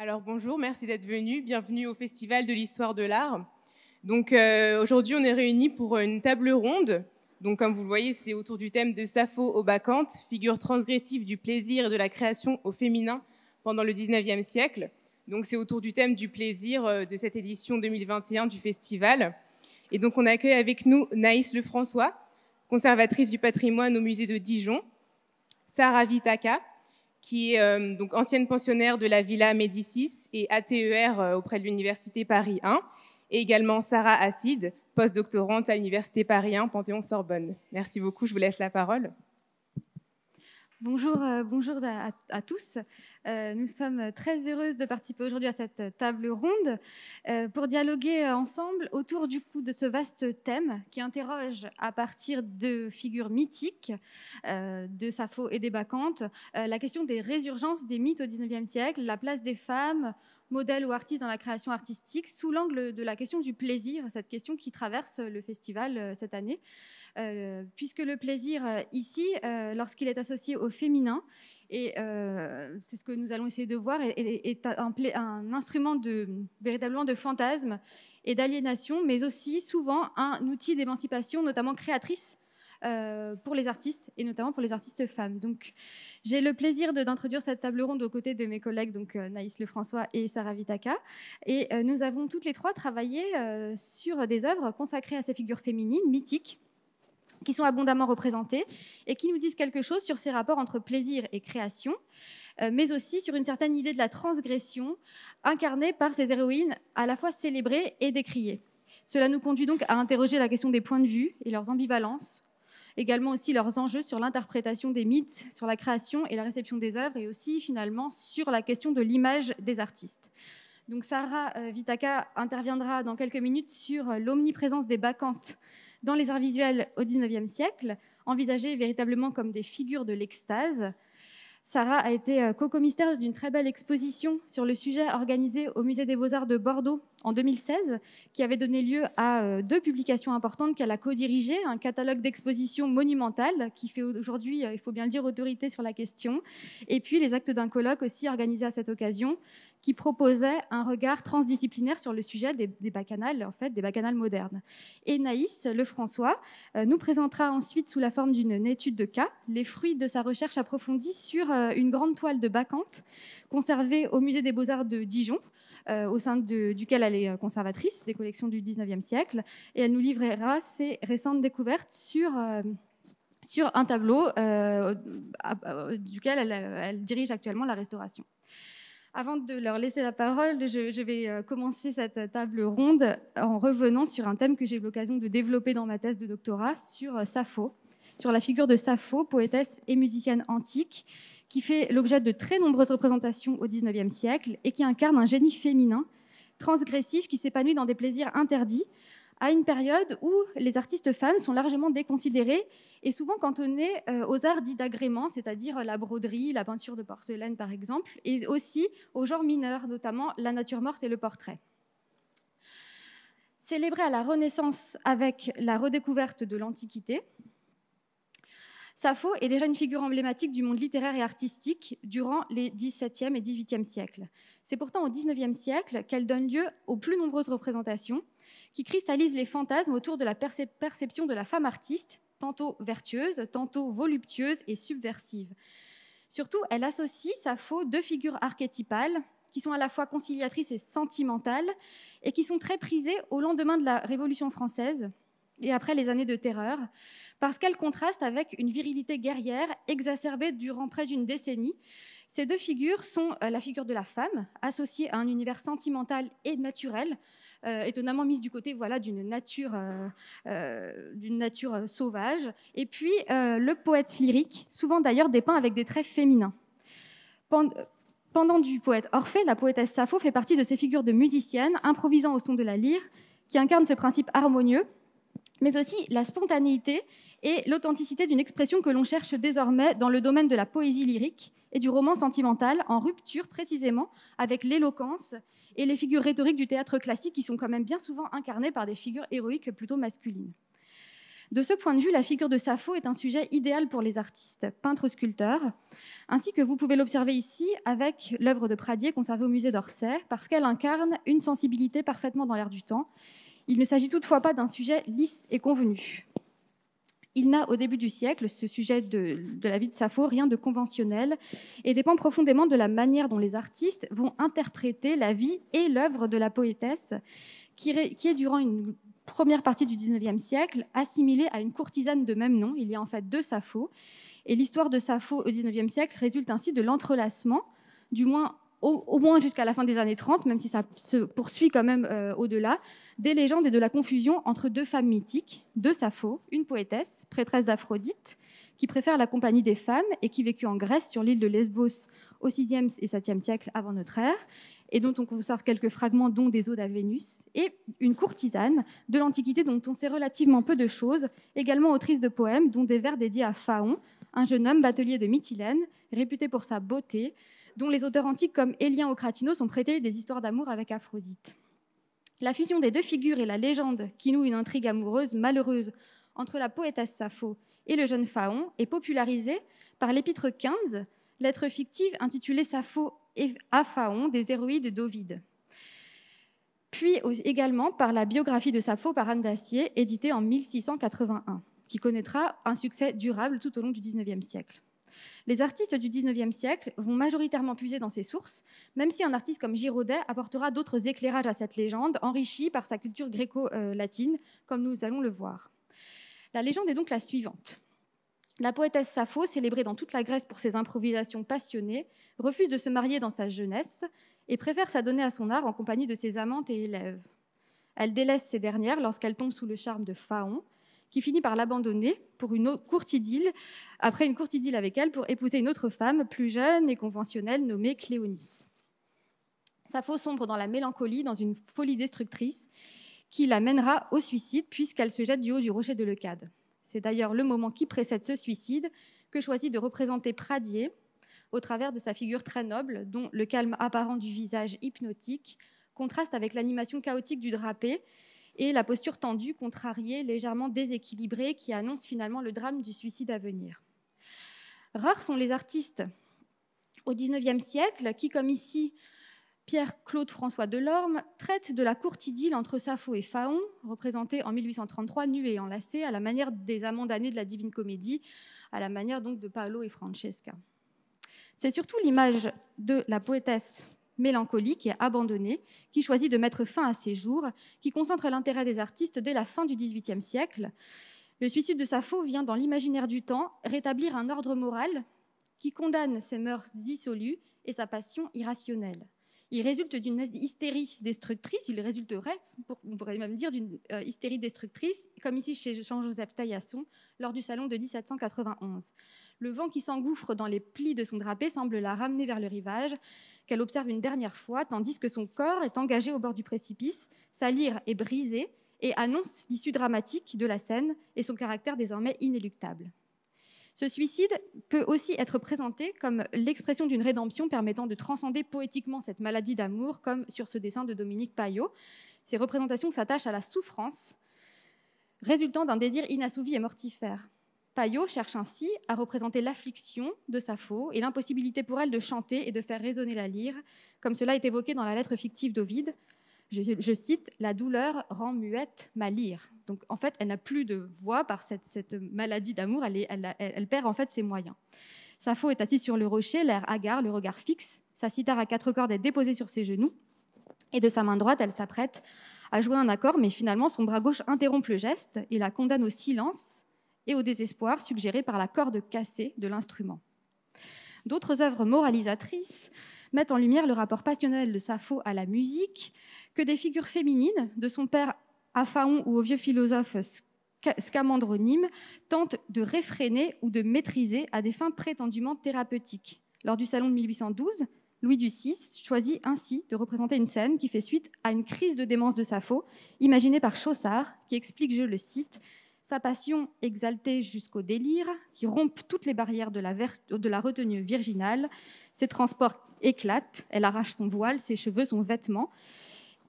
Alors bonjour, merci d'être venu. Bienvenue au Festival de l'Histoire de l'Art. Donc euh, aujourd'hui, on est réunis pour une table ronde. Donc comme vous le voyez, c'est autour du thème de Sappho au figure transgressive du plaisir et de la création au féminin pendant le 19e siècle. Donc c'est autour du thème du plaisir euh, de cette édition 2021 du festival. Et donc on accueille avec nous Naïs Lefrançois, conservatrice du patrimoine au musée de Dijon, Sarah Vitaka, qui est euh, donc ancienne pensionnaire de la Villa Médicis et ATER euh, auprès de l'Université Paris 1, et également Sarah Acide, postdoctorante à l'Université Paris 1, Panthéon-Sorbonne. Merci beaucoup, je vous laisse la parole. Bonjour, euh, bonjour à, tous. Euh, nous sommes très heureuses de participer aujourd'hui à cette table ronde euh, pour dialoguer ensemble autour du coup de ce vaste thème qui interroge à partir de figures mythiques de Sappho et des Bacchantes la question des résurgences des mythes au XIXe siècle, la place des femmes, modèles ou artistes dans la création artistique, sous l'angle de la question du plaisir, cette question qui traverse le festival cette année. Euh, puisque le plaisir euh, ici, euh, lorsqu'il est associé au féminin, et c'est ce que nous allons essayer de voir, est, un, instrument de, véritablement de fantasme et d'aliénation, mais aussi souvent un outil d'émancipation, notamment créatrice, pour les artistes et notamment pour les artistes femmes. Donc, j'ai le plaisir d'introduire cette table ronde aux côtés de mes collègues, donc Naïs Lefrançois et Sarah Vitaka. Et nous avons toutes les trois travaillé sur des œuvres consacrées à ces figures féminines mythiques qui sont abondamment représentées et qui nous disent quelque chose sur ces rapports entre plaisir et création, euh, mais aussi sur une certaine idée de la transgression incarnée par ces héroïnes à la fois célébrées et décriées. Cela nous conduit donc à interroger la question des points de vue et leurs ambivalences, également aussi leurs enjeux sur l'interprétation des mythes, sur la création et la réception des œuvres, et aussi finalement sur la question de l'image des artistes. Donc Sarah euh, Vitaka interviendra dans quelques minutes sur euh, l'omniprésence des bacchantes dans les arts visuels au XIXe siècle, envisagées véritablement comme des figures de l'extase. Sarah a été euh, co-commissaire d'une très belle exposition sur le sujet organisée au Musée des Beaux-Arts de Bordeaux en 2016, qui avait donné lieu à euh, deux publications importantes qu'elle a co-dirigées, un catalogue d'expositions monumental qui fait aujourd'hui, euh, il faut bien le dire, autorité sur la question, et puis les actes d'un colloque aussi organisé à cette occasion qui proposait un regard transdisciplinaire sur le sujet des, bacchanales, en fait, des bacchanales modernes. Et Naïs Lefrançois euh, nous présentera ensuite, sous la forme d'une étude de cas, les fruits de sa recherche approfondie sur euh, une grande toile de Bacchante conservée au Musée des Beaux-Arts de Dijon, euh, au sein duquel elle est conservatrice des collections du XIXe siècle. Et elle nous livrera ses récentes découvertes sur sur un tableau duquel elle dirige actuellement la restauration. Avant de leur laisser la parole, je, vais euh, commencer cette table ronde en revenant sur un thème que j'ai eu l'occasion de développer dans ma thèse de doctorat sur euh, Sappho, sur la figure de Sappho, poétesse et musicienne antique, qui fait l'objet de très nombreuses représentations au XIXe siècle et qui incarne un génie féminin transgressif qui s'épanouit dans des plaisirs interdits à une période où les artistes femmes sont largement déconsidérées et souvent cantonnées euh, aux arts dits d'agrément, c'est-à-dire la broderie, la peinture de porcelaine par exemple, et aussi aux genres mineurs, notamment la nature morte et le portrait. Célébrée à la Renaissance avec la redécouverte de l'Antiquité, Sappho est déjà une figure emblématique du monde littéraire et artistique durant les XVIIe et XVIIIe siècles. C'est pourtant au XIXe siècle qu'elle donne lieu aux plus nombreuses représentations, qui cristallise les fantasmes autour de la perception de la femme artiste, tantôt vertueuse, tantôt voluptueuse et subversive. Surtout, elle associe sa faux deux figures archétypales qui sont à la fois conciliatrices et sentimentales et qui sont très prisées au lendemain de la Révolution française et après les années de terreur, parce qu'elles contrastent avec une virilité guerrière exacerbée durant près d'une décennie. Ces deux figures sont euh, la figure de la femme, associée à un univers sentimental et naturel, euh, étonnamment mise du côté voilà, d'une nature, euh, euh, d'une nature sauvage. Et puis, le poète lyrique, souvent d'ailleurs dépeint avec des traits féminins. pendant du poète Orphée, la poétesse Sappho fait partie de ces figures de musiciennes improvisant au son de la lyre, qui incarnent ce principe harmonieux, mais aussi la spontanéité et l'authenticité d'une expression que l'on cherche désormais dans le domaine de la poésie lyrique et du roman sentimental, en rupture précisément avec l'éloquence et les figures rhétoriques du théâtre classique qui sont quand même bien souvent incarnées par des figures héroïques plutôt masculines. De ce point de vue, la figure de Sappho est un sujet idéal pour les artistes, peintres, sculpteurs, ainsi que vous pouvez l'observer ici avec l'œuvre de Pradier conservée au musée d'Orsay, parce qu'elle incarne une sensibilité parfaitement dans l'air du temps. Il ne s'agit toutefois pas d'un sujet lisse et convenu. Il n'a au début du siècle, ce sujet de, la vie de Sappho, rien de conventionnel et dépend profondément de la manière dont les artistes vont interpréter la vie et l'œuvre de la poétesse, qui, qui est durant une première partie du XIXe siècle assimilée à une courtisane de même nom. Il y a en fait deux Sappho. Et l'histoire de Sappho au XIXe siècle résulte ainsi de l'entrelacement, du moins au, moins jusqu'à la fin des années 30, même si ça se poursuit quand même euh, au-delà, des légendes et de la confusion entre deux femmes mythiques, deux Sappho, une poétesse, prêtresse d'Aphrodite, qui préfère la compagnie des femmes et qui vécut en Grèce sur l'île de Lesbos au 6e et 7e siècle avant notre ère, et dont on conserve quelques fragments, dont des odes à Vénus, et une courtisane de l'Antiquité dont on sait relativement peu de choses, également autrice de poèmes, dont des vers dédiés à Phaon, un jeune homme batelier de Mytilène, réputé pour sa beauté, dont les auteurs antiques comme Élien ou sont sont des histoires d'amour avec Aphrodite. La fusion des deux figures et la légende qui noue une intrigue amoureuse malheureuse entre la poétesse Sappho et le jeune Phaon est popularisée par l'épître 15, lettre fictive intitulée Sappho à Phaon des héroïdes d'Ovide. Puis également par la biographie de Sappho par Anne d'Acier, éditée en 1681, qui connaîtra un succès durable tout au long du XIXe siècle. Les artistes du XIXe siècle vont majoritairement puiser dans ces sources, même si un artiste comme Giraudet apportera d'autres éclairages à cette légende, enrichie par sa culture gréco-latine, comme nous allons le voir. La légende est donc la suivante. La poétesse Sappho, célébrée dans toute la Grèce pour ses improvisations passionnées, refuse de se marier dans sa jeunesse et préfère s'adonner à son art en compagnie de ses amantes et élèves. Elle délaisse ces dernières lorsqu'elle tombe sous le charme de Phaon, qui finit par l'abandonner pour une courte idylle, après une courte idylle avec elle, pour épouser une autre femme plus jeune et conventionnelle nommée Cléonis. Sappho sombre dans la mélancolie, dans une folie destructrice qui la mènera au suicide puisqu'elle se jette du haut du rocher de Leucade. C'est d'ailleurs le moment qui précède ce suicide que choisit de représenter Pradier au travers de sa figure très noble, dont le calme apparent du visage hypnotique contraste avec l'animation chaotique du drapé et la posture tendue, contrariée, légèrement déséquilibrée qui annonce finalement le drame du suicide à venir. Rares sont les artistes au XIXe siècle qui, comme ici, Pierre-Claude François Delorme traitent de la courte idylle entre Sappho et Faon, représentée en 1833 nue et enlacée, à la manière des amants damnés de la Divine Comédie, à la manière donc de Paolo et Francesca. C'est surtout l'image de la poétesse mélancolique et abandonné, qui choisit de mettre fin à ses jours, qui concentre l'intérêt des artistes dès la fin du XVIIIe siècle. Le suicide de Sappho vient, dans l'imaginaire du temps, rétablir un ordre moral qui condamne ses mœurs dissolues et sa passion irrationnelle il résulte d'une hystérie destructrice, il résulterait, on pourrait même dire, d'une euh, hystérie destructrice, comme ici chez Jean-Joseph Taillasson, lors du salon de 1791. Le vent qui s'engouffre dans les plis de son drapé semble la ramener vers le rivage, qu'elle observe une dernière fois, tandis que son corps est engagé au bord du précipice, sa lyre est brisée et annonce l'issue dramatique de la scène et son caractère désormais inéluctable. Ce suicide peut aussi être présenté comme l'expression d'une rédemption permettant de transcender poétiquement cette maladie d'amour, comme sur ce dessin de Dominique Payot. Ces représentations s'attachent à la souffrance résultant d'un désir inassouvi et mortifère. Payot cherche ainsi à représenter l'affliction de sa faux et l'impossibilité pour elle de chanter et de faire résonner la lyre, comme cela est évoqué dans la lettre fictive d'Ovide, je, cite, La douleur rend muette ma lyre. Donc en fait, elle n'a plus de voix par cette, maladie d'amour, elle, perd en fait ses moyens. Sa faux est assise sur le rocher, l'air hagard, le regard fixe, sa cithare à quatre cordes est déposée sur ses genoux, et de sa main droite, elle s'apprête à jouer un accord, mais finalement, son bras gauche interrompt le geste et la condamne au silence et au désespoir suggéré par la corde cassée de l'instrument. D'autres œuvres moralisatrices mettent en lumière le rapport passionnel de Sappho à la musique, que des figures féminines, de son père Aphaon ou au vieux philosophe Scamandronime, tentent de réfréner ou de maîtriser à des fins prétendument thérapeutiques. Lors du salon de 1812, Louis VI choisit ainsi de représenter une scène qui fait suite à une crise de démence de Sappho, imaginée par Chaussard, qui explique, je le cite, sa passion exaltée jusqu'au délire, qui rompt toutes les barrières de la, retenue virginale. Ses transports éclatent, elle arrache son voile, ses cheveux, son vêtement.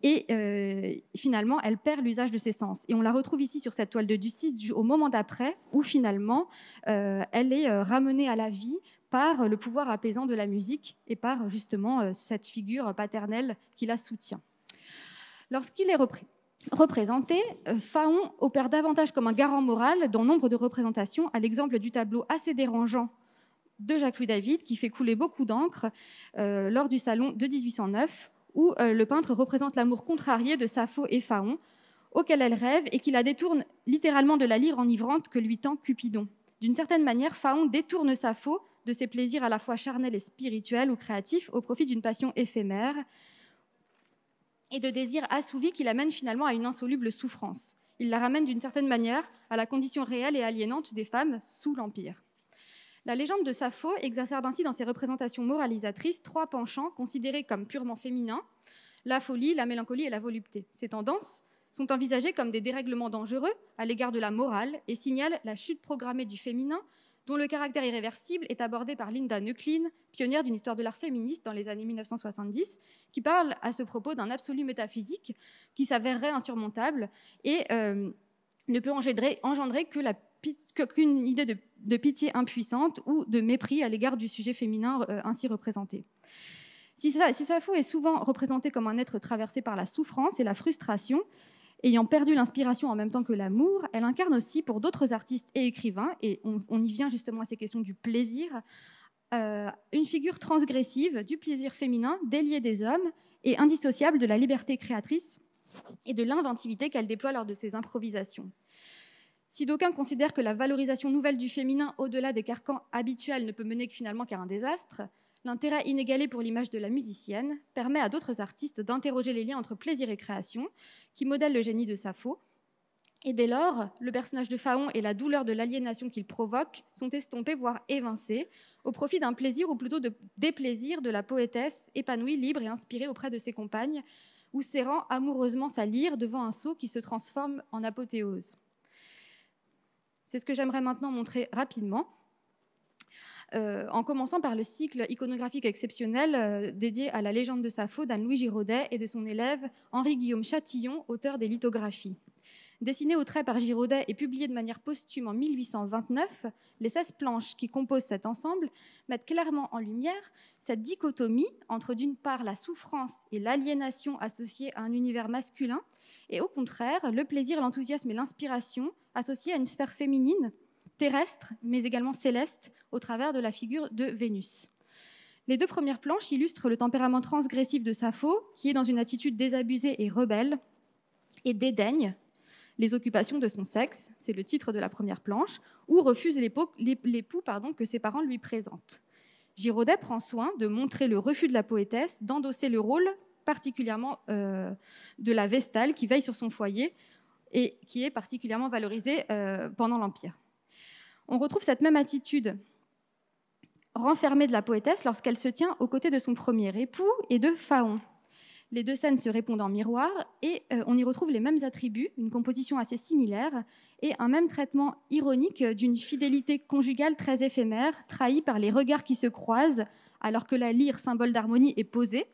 Et euh, finalement, elle perd l'usage de ses sens. Et on la retrouve ici sur cette toile de Ducis au moment d'après, où finalement, euh, elle est euh, ramenée à la vie par le pouvoir apaisant de la musique et par justement cette figure paternelle qui la soutient. Lorsqu'il est repris, représenté, euh, Faon opère davantage comme un garant moral dans nombre de représentations, à l'exemple du tableau assez dérangeant de Jacques-Louis David, qui fait couler beaucoup d'encre euh, lors du salon de 1809, où euh, le peintre représente l'amour contrarié de Sappho et Faon, auquel elle rêve et qui la détourne littéralement de la lyre enivrante que lui tend Cupidon. D'une certaine manière, Faon détourne Sappho de ses plaisirs à la fois charnels et spirituels ou créatifs au profit d'une passion éphémère, et de désir assouvi qui l'amène finalement à une insoluble souffrance. Il la ramène d'une certaine manière à la condition réelle et aliénante des femmes sous l'Empire. La légende de Sappho exacerbe ainsi dans ses représentations moralisatrices trois penchants considérés comme purement féminins, la folie, la mélancolie et la volupté. Ces tendances sont envisagées comme des dérèglements dangereux à l'égard de la morale et signalent la chute programmée du féminin dont le caractère irréversible est abordé par Linda Neuklin, pionnière d'une histoire de l'art féministe dans les années 1970, qui parle à ce propos d'un absolu métaphysique qui s'avérerait insurmontable et euh, ne peut engendrer, que qu'une idée de, pitié impuissante ou de mépris à l'égard du sujet féminin euh, ainsi représenté. Si, Safo si est souvent représenté comme un être traversé par la souffrance et la frustration, Ayant perdu l'inspiration en même temps que l'amour, elle incarne aussi pour d'autres artistes et écrivains, et on, y vient justement à ces questions du plaisir, euh, une figure transgressive du plaisir féminin, délié des hommes et indissociable de la liberté créatrice et de l'inventivité qu'elle déploie lors de ses improvisations. Si d'aucuns considèrent que la valorisation nouvelle du féminin au-delà des carcans habituels ne peut mener que finalement qu'à un désastre, L'intérêt inégalé pour l'image de la musicienne permet à d'autres artistes d'interroger les liens entre plaisir et création, qui modèlent le génie de Sappho. Et dès lors, le personnage de Faon et la douleur de l'aliénation qu'il provoque sont estompés, voire évincés, au profit d'un plaisir ou plutôt de déplaisir de la poétesse épanouie, libre et inspirée auprès de ses compagnes, ou serrant amoureusement sa lyre devant un sceau qui se transforme en apothéose. C'est ce que j'aimerais maintenant montrer rapidement. Euh, en commençant par le cycle iconographique exceptionnel euh, dédié à la légende de Sappho d'Anne-Louis Giraudet et de son élève Henri-Guillaume Chatillon, auteur des lithographies. Dessiné au trait par Giraudet et publié de manière posthume en 1829, les 16 planches qui composent cet ensemble mettent clairement en lumière cette dichotomie entre d'une part la souffrance et l'aliénation associées à un univers masculin et au contraire le plaisir, l'enthousiasme et l'inspiration associés à une sphère féminine terrestre, mais également céleste, au travers de la figure de Vénus. Les deux premières planches illustrent le tempérament transgressif de Sappho, qui est dans une attitude désabusée et rebelle, et dédaigne les occupations de son sexe, c'est le titre de la première planche, ou refuse l'époux que ses parents lui présentent. Giraudet prend soin de montrer le refus de la poétesse d'endosser le rôle particulièrement euh, de la Vestale qui veille sur son foyer et qui est particulièrement valorisée euh, pendant l'Empire. On retrouve cette même attitude renfermée de la poétesse lorsqu'elle se tient aux côtés de son premier époux et de Phaon. Les deux scènes se répondent en miroir et euh, on y retrouve les mêmes attributs, une composition assez similaire et un même traitement ironique d'une fidélité conjugale très éphémère, trahie par les regards qui se croisent, alors que la lyre, symbole d'harmonie, est posée,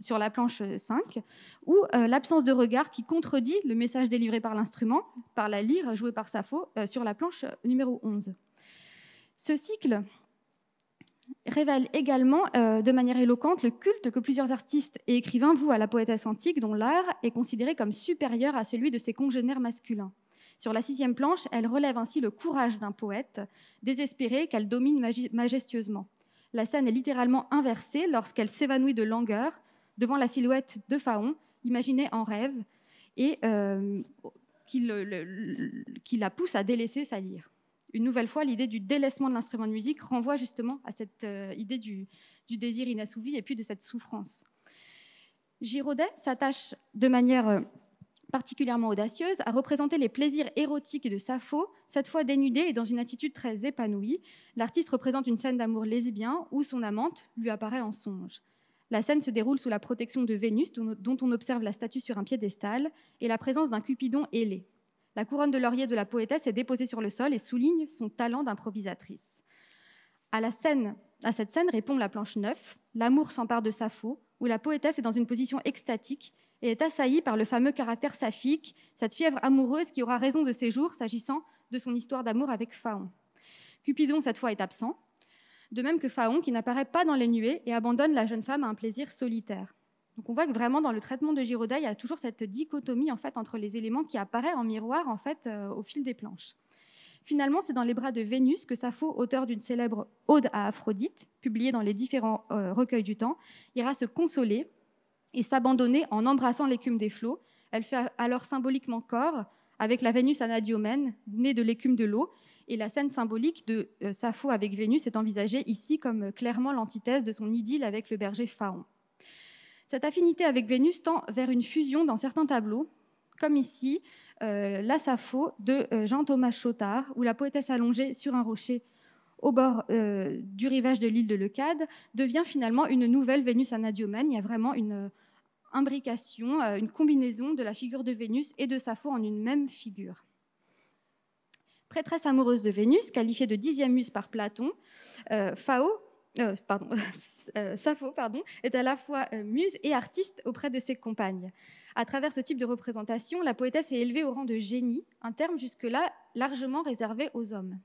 sur la planche 5, euh, ou euh, l'absence de regard qui contredit le message délivré par l'instrument, par la lyre jouée par Sappho, euh, sur la planche numéro 11. Ce cycle révèle également de manière éloquente le culte que plusieurs artistes et écrivains vouent à la poétesse antique, dont l'art est considéré comme supérieur à celui de ses congénères masculins. Sur la sixième planche, elle relève ainsi le courage d'un poète désespéré qu'elle domine majestueusement. La scène est littéralement inversée lorsqu'elle s'évanouit de langueur, devant la silhouette de Faon, imaginée en rêve, et euh, qui, la pousse à délaisser sa lyre. Une nouvelle fois, l'idée du délaissement de l'instrument de musique renvoie justement à cette euh, idée du, désir inassouvi et puis de cette souffrance. Giraudet s'attache de manière euh, particulièrement audacieuse à représenter les plaisirs érotiques de Sappho, cette fois dénudée et dans une attitude très épanouie. L'artiste représente une scène d'amour lesbien où son amante lui apparaît en songe. La scène se déroule sous la protection de Vénus, dont on observe la statue sur un piédestal, et la présence d'un Cupidon ailé. La couronne de laurier de la poétesse est déposée sur le sol et souligne son talent d'improvisatrice. À, la scène, à cette scène répond la planche 9, L'amour s'empare de Sappho, où la poétesse est dans une position extatique et est assaillie par le fameux caractère saphique, cette fièvre amoureuse qui aura raison de ses jours s'agissant de son histoire d'amour avec Phaon. Cupidon, cette fois, est absent, de même que Phaon, qui n'apparaît pas dans les nuées et abandonne la jeune femme à un plaisir solitaire. Donc on voit que vraiment dans le traitement de Giraudet, il y a toujours cette dichotomie en fait entre les éléments qui apparaît en miroir en fait euh, au fil des planches. Finalement, c'est dans les bras de Vénus que Sappho, auteur d'une célèbre Ode à Aphrodite, publiée dans les différents euh, recueils du temps, ira se consoler et s'abandonner en embrassant l'écume des flots. Elle fait alors symboliquement corps avec la Vénus anadiomène, née de l'écume de l'eau, et la scène symbolique de euh, Sappho avec Vénus est envisagée ici comme euh, clairement l'antithèse de son idylle avec le berger Pharaon. Cette affinité avec Vénus tend vers une fusion dans certains tableaux, comme ici euh, La Sappho de Jean-Thomas Chotard, où la poétesse allongée sur un rocher au bord du rivage de l'île de Leucade devient finalement une nouvelle Vénus anadiomène. Il y a vraiment une imbrication, une combinaison de la figure de Vénus et de Sappho en une même figure prêtresse amoureuse de Vénus, qualifiée de dixième muse par Platon, euh, euh, euh, Sappho est à la fois muse et artiste auprès de ses compagnes. À travers ce type de représentation, la poétesse est élevée au rang de génie, un terme jusque-là largement réservé aux hommes.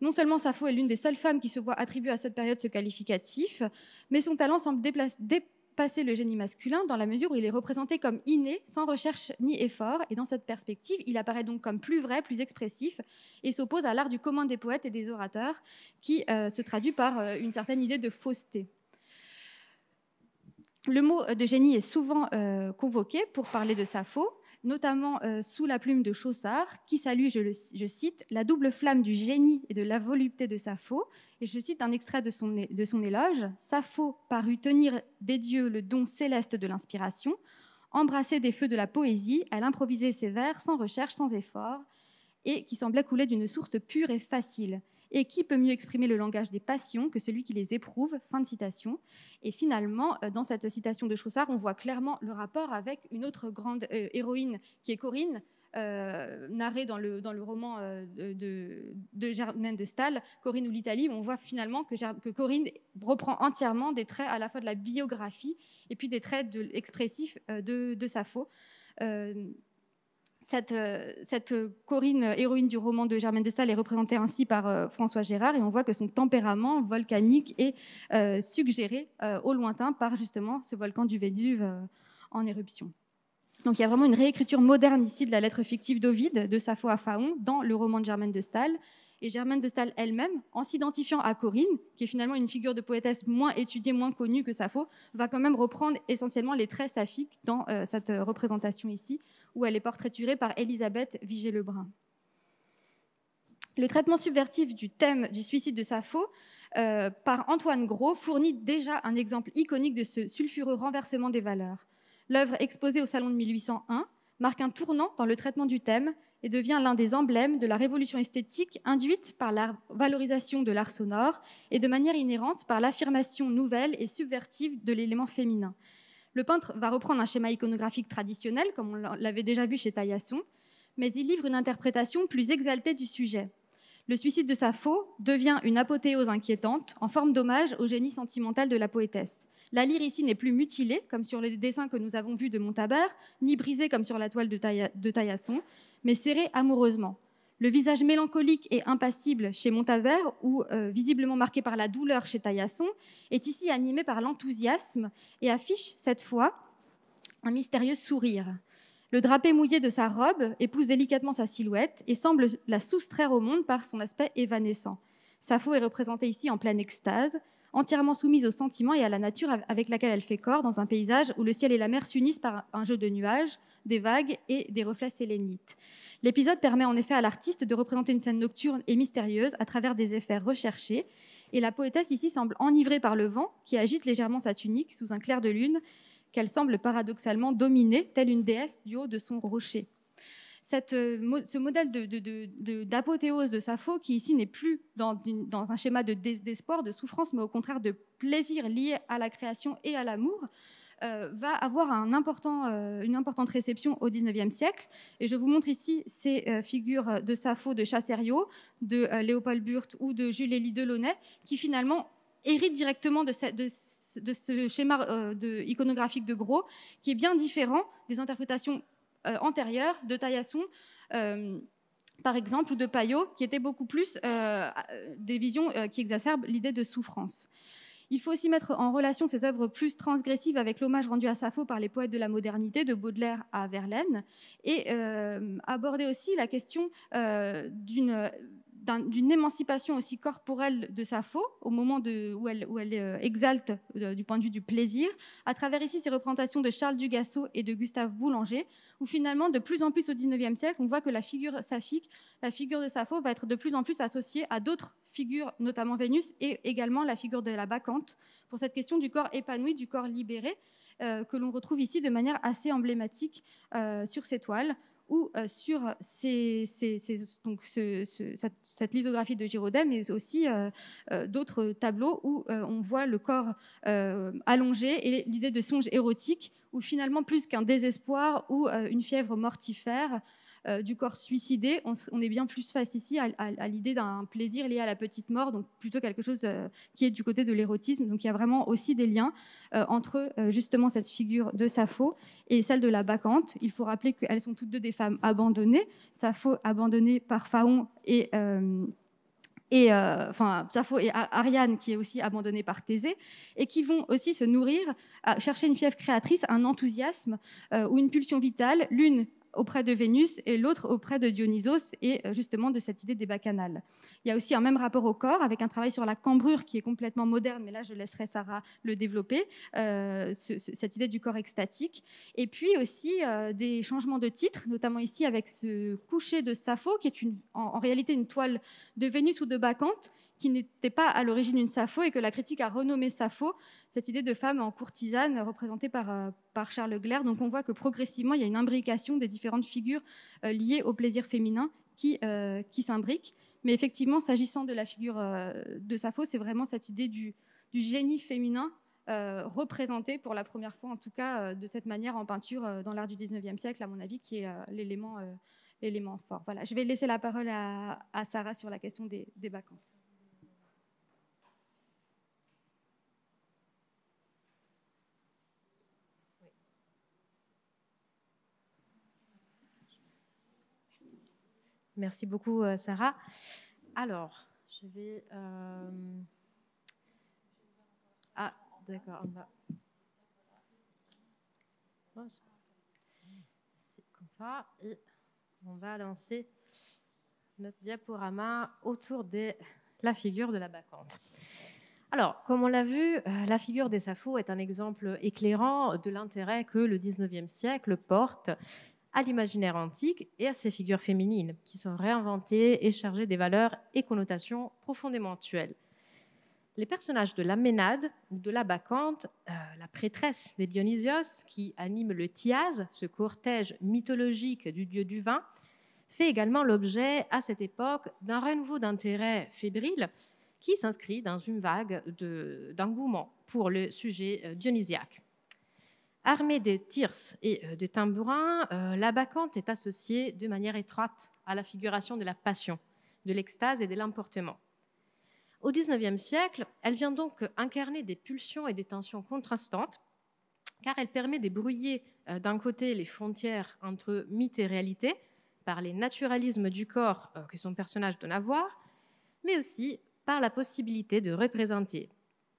Non seulement Sappho est l'une des seules femmes qui se voit attribuer à cette période ce qualificatif, mais son talent semble déplacer passer le génie masculin dans la mesure où il est représenté comme inné, sans recherche ni effort, et dans cette perspective, il apparaît donc comme plus vrai, plus expressif, et s'oppose à l'art du commun des poètes et des orateurs, qui euh, se traduit par euh, une certaine idée de fausseté. Le mot euh, de génie est souvent convoqué pour parler de sa faute, notamment euh, sous la plume de Chaussard, qui salue, je, cite, la double flamme du génie et de la volupté de Sappho. Et je cite un extrait de son, éloge. Sappho parut tenir des dieux le don céleste de l'inspiration. embrasser des feux de la poésie, elle improvisait ses vers sans recherche, sans effort, et qui semblait couler d'une source pure et facile. Et qui peut mieux exprimer le langage des passions que celui qui les éprouve Fin de citation. Et finalement, euh, dans cette citation de Chaussard, on voit clairement le rapport avec une autre grande euh, héroïne qui est Corinne. Euh, narrée dans le, dans le roman de, de, Germaine de Stahl, Corinne ou l'Italie, on voit finalement que, Corinne reprend entièrement des traits à la fois de la biographie et puis des traits de, expressifs de, de Sappho. Cette, euh, cette, Corinne, euh, héroïne du roman de Germaine de Staël, est représentée ainsi par euh, François Gérard et on voit que son tempérament volcanique est suggéré au lointain par justement ce volcan du Vésuve en éruption. Donc il y a vraiment une réécriture moderne ici de la lettre fictive d'Ovide, de Sappho à Faon dans le roman de Germaine de Staël, et Germaine de Staël elle-même, en s'identifiant à Corinne, qui est finalement une figure de poétesse moins étudiée, moins connue que Sappho, va quand même reprendre essentiellement les traits saphiques dans euh, cette euh, représentation ici, où elle est portraiturée par Elisabeth Vigée-Lebrun. Le traitement subvertif du thème du suicide de Sappho euh, par Antoine Gros fournit déjà un exemple iconique de ce sulfureux renversement des valeurs. L'œuvre exposée au Salon de 1801 marque un tournant dans le traitement du thème et devient l'un des emblèmes de la révolution esthétique induite par la valorisation de l'art sonore et de manière inhérente par l'affirmation nouvelle et subvertive de l'élément féminin. Le peintre va reprendre un schéma iconographique traditionnel, comme on l'avait déjà vu chez Taillasson, mais il livre une interprétation plus exaltée du sujet. Le suicide de Sappho devient une apothéose inquiétante en forme d'hommage au génie sentimental de la poétesse. La lyre ici n'est plus mutilée, comme sur les dessins que nous avons vus de Montabert, ni brisée comme sur la toile de, Taillasson, mais serré amoureusement. Le visage mélancolique et impassible chez Montavert, ou euh, visiblement marqué par la douleur chez Taillasson, est ici animé par l'enthousiasme et affiche cette fois un mystérieux sourire. Le drapé mouillé de sa robe épouse délicatement sa silhouette et semble la soustraire au monde par son aspect évanescent. Sapho est représentée ici en pleine extase, entièrement soumise au sentiment et à la nature avec laquelle elle fait corps dans un paysage où le ciel et la mer s'unissent par un jeu de nuages, des vagues et des reflets sélénites. L'épisode permet en effet à l'artiste de représenter une scène nocturne et mystérieuse à travers des effets recherchés, et la poétesse ici semble enivrée par le vent qui agite légèrement sa tunique sous un clair de lune qu'elle semble paradoxalement dominer, telle une déesse du haut de son rocher. Euh, ce modèle d'apothéose de, de, de, Sappho, qui ici n'est plus dans, un schéma de désespoir, de souffrance, mais au contraire de plaisir lié à la création et à l'amour, euh, va avoir euh, une importante réception au XIXe siècle. Et je vous montre ici ces figures de Sappho, de Chasserio, de Léopold Burt ou de Jules-Élie Delaunay, qui finalement héritent directement de, ce schéma iconographique de Gros, qui est bien différent des interprétations euh, antérieures de Taillasson, euh, par exemple, ou de Payot, qui étaient beaucoup plus euh, des visions qui exacerbent l'idée de souffrance. Il faut aussi mettre en relation ces œuvres plus transgressives avec l'hommage rendu à Sappho par les poètes de la modernité, de Baudelaire à Verlaine, et aborder aussi la question d'une d'une émancipation aussi corporelle de Sappho, au moment où elle, euh, exalte euh, du point de vue du plaisir, à travers ici ces représentations de Charles Dugasso et de Gustave Boulanger, où finalement, de plus en plus au XIXe siècle, on voit que la figure saphique, la figure de Sappho, va être de plus en plus associée à d'autres figures, notamment Vénus, et également la figure de la Bacchante, pour cette question du corps épanoui, du corps libéré, euh, que l'on retrouve ici de manière assez emblématique sur ces toiles ou euh, sur cette, lithographie de Giraudet, mais aussi euh, euh, d'autres tableaux où on voit le corps allongé et l'idée de songe érotique, ou finalement, plus qu'un désespoir ou une fièvre mortifère, euh, du corps suicidé, on, est bien plus face ici à, l'idée d'un plaisir lié à la petite mort, donc plutôt quelque chose euh, qui est du côté de l'érotisme. Donc il y a vraiment aussi des liens euh, entre justement cette figure de Sappho et celle de la Bacchante. Il faut rappeler qu'elles sont toutes deux des femmes abandonnées. Sappho abandonnée par Phaon et et enfin Sappho et Ariane qui est aussi abandonnée par Thésée et qui vont aussi se nourrir chercher une fièvre créatrice, un enthousiasme ou une pulsion vitale, l'une auprès de Vénus et l'autre auprès de Dionysos et euh, justement de cette idée des bacchanales. Il y a aussi un même rapport au corps avec un travail sur la cambrure qui est complètement moderne, mais là je laisserai Sarah le développer, euh, cette idée du corps extatique. Et puis aussi euh, des changements de titre, notamment ici avec ce coucher de Sappho qui est en, en réalité une toile de Vénus ou de Bacchante qui n'était pas à l'origine une Sappho et que la critique a renommé Sappho, cette idée de femme en courtisane représentée par, euh, Charles Glaire. Donc on voit que progressivement, il y a une imbrication des différentes figures euh, liées au plaisir féminin euh, qui, s'imbriquent. Mais effectivement, s'agissant de la figure de Sappho, c'est vraiment cette idée du, génie féminin représenté pour la première fois, en tout cas, de cette manière en peinture dans l'art du 19e siècle, à mon avis, qui est l'élément fort. Voilà, je vais laisser la parole à, Sarah sur la question des, des Merci beaucoup, euh, Sarah. Alors, je vais. Euh, ah, d'accord, on va. C'est comme ça. Et on va lancer notre diaporama autour de la figure de la bacchante. Alors, comme on l'a vu, euh, la figure des Safo est un exemple éclairant de l'intérêt que le 19e siècle porte à l'imaginaire antique et à ses figures féminines, qui sont réinventées et chargées des valeurs et connotations profondément actuelles. Les personnages de la Ménade ou de la Bacchante, euh, la prêtresse des Dionysios, qui anime le Thiaz, ce cortège mythologique du dieu du vin, fait également l'objet à cette époque d'un renouveau d'intérêt fébrile qui s'inscrit dans une vague d'engouement pour le sujet euh, dionysiaque. Armée des tirs et euh, de tambourins, euh, la bacchante est associée de manière étroite à la figuration de la passion, de l'extase et de l'emportement. Au XIXe siècle, elle vient donc incarner des pulsions et des tensions contrastantes, car elle permet de brouiller euh, d'un côté les frontières entre mythe et réalité, par les naturalismes du corps que son personnage donne à voir, mais aussi par la possibilité de représenter,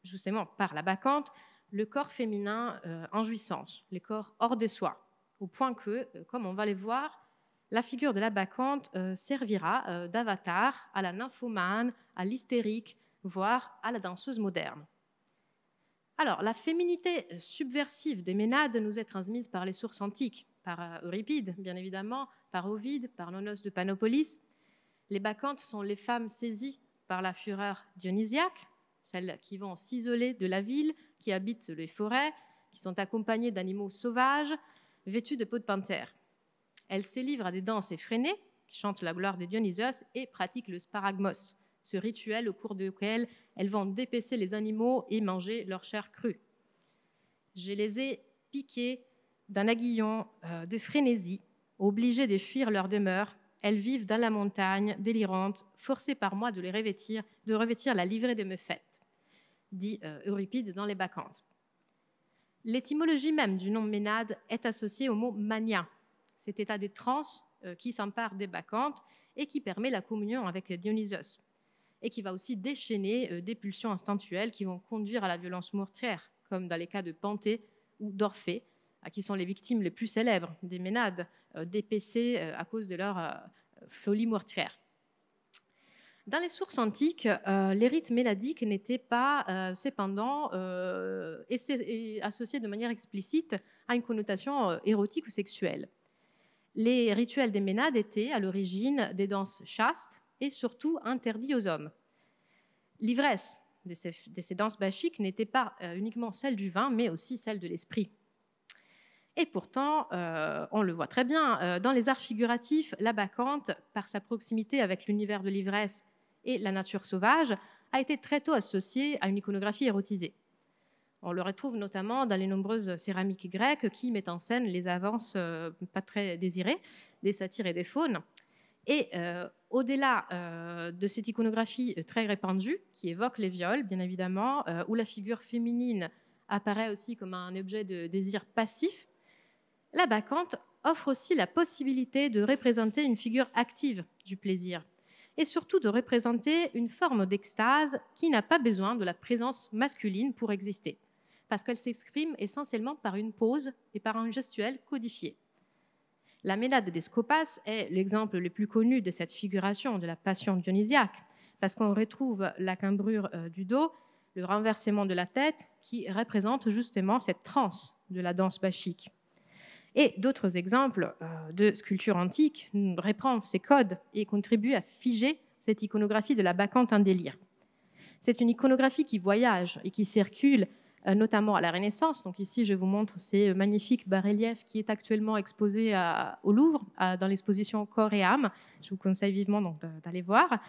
justement par la bacchante, le corps féminin euh, en jouissance, les corps hors de soi, au point que, euh, comme on va les voir, la figure de la bacchante euh, servira d'avatar à la nymphomane, à l'hystérique, voire à la danseuse moderne. Alors, la féminité subversive des Ménades nous est transmise par les sources antiques, par Euripide, bien évidemment, par Ovide, par Nonos de Panopolis. Les bacchantes sont les femmes saisies par la fureur dionysiaque, celles qui vont s'isoler de la ville qui habitent les forêts, qui sont accompagnées d'animaux sauvages vêtus de peaux de panthère. Elles se livrent à des danses effrénées, qui chantent la gloire des Dionysos et pratiquent le sparagmos, ce rituel au cours duquel elles vont dépêcher les animaux et manger leur chair crue. Je les ai piquées d'un aiguillon euh, de frénésie, obligées de fuir leur demeure. Elles vivent dans la montagne, délirantes, forcées par moi de les revêtir, de revêtir la livrée de mes fêtes dit euh, Euripide dans les Bacchantes. L'étymologie même du nom Ménade est associée au mot mania, cet état de transe euh, qui s'empare des Bacchantes et qui permet la communion avec Dionysos, et qui va aussi déchaîner euh, des pulsions instinctuelles qui vont conduire à la violence mortière, comme dans les cas de Panthée ou d'Orphée, qui sont les victimes les plus célèbres des Ménades, dépécées à cause de leur folie mortière. Dans les sources antiques, euh, les rites mélodiques n'étaient pas euh, cependant euh, associés de manière explicite à une connotation érotique ou sexuelle. Les rituels des Ménades étaient à l'origine des danses chastes et surtout interdits aux hommes. L'ivresse de ces, danses bachiques n'était pas uniquement celle du vin, mais aussi celle de l'esprit. Et pourtant, on le voit très bien, dans les arts figuratifs, la bacchante, par sa proximité avec l'univers de l'ivresse et la nature sauvage a été très tôt associée à une iconographie érotisée. On le retrouve notamment dans les nombreuses céramiques grecques qui mettent en scène les avances euh, pas très désirées des satyres et des faunes. Et euh, au-delà euh, de cette iconographie très répandue, qui évoque les viols, bien évidemment, où la figure féminine apparaît aussi comme un objet de désir passif, la Bacchante offre aussi la possibilité de représenter une figure active du plaisir, et surtout de représenter une forme d'extase qui n'a pas besoin de la présence masculine pour exister, parce qu'elle s'exprime essentiellement par une pose et par un gestuel codifié. La Mélade scopas est l'exemple le plus connu de cette figuration de la passion dionysiaque, parce qu'on retrouve la cambrure euh, du dos, le renversement de la tête, qui représente justement cette transe de la danse bachique. Et d'autres exemples euh, de sculptures antiques reprennent ces codes et contribuent à figer cette iconographie de la bacchante en délire. C'est une iconographie qui voyage et qui circule euh, notamment à la Renaissance. Donc ici, je vous montre ces magnifiques bas-reliefs qui est actuellement exposé au Louvre dans l'exposition Corps et âme. Je vous conseille vivement d'aller voir.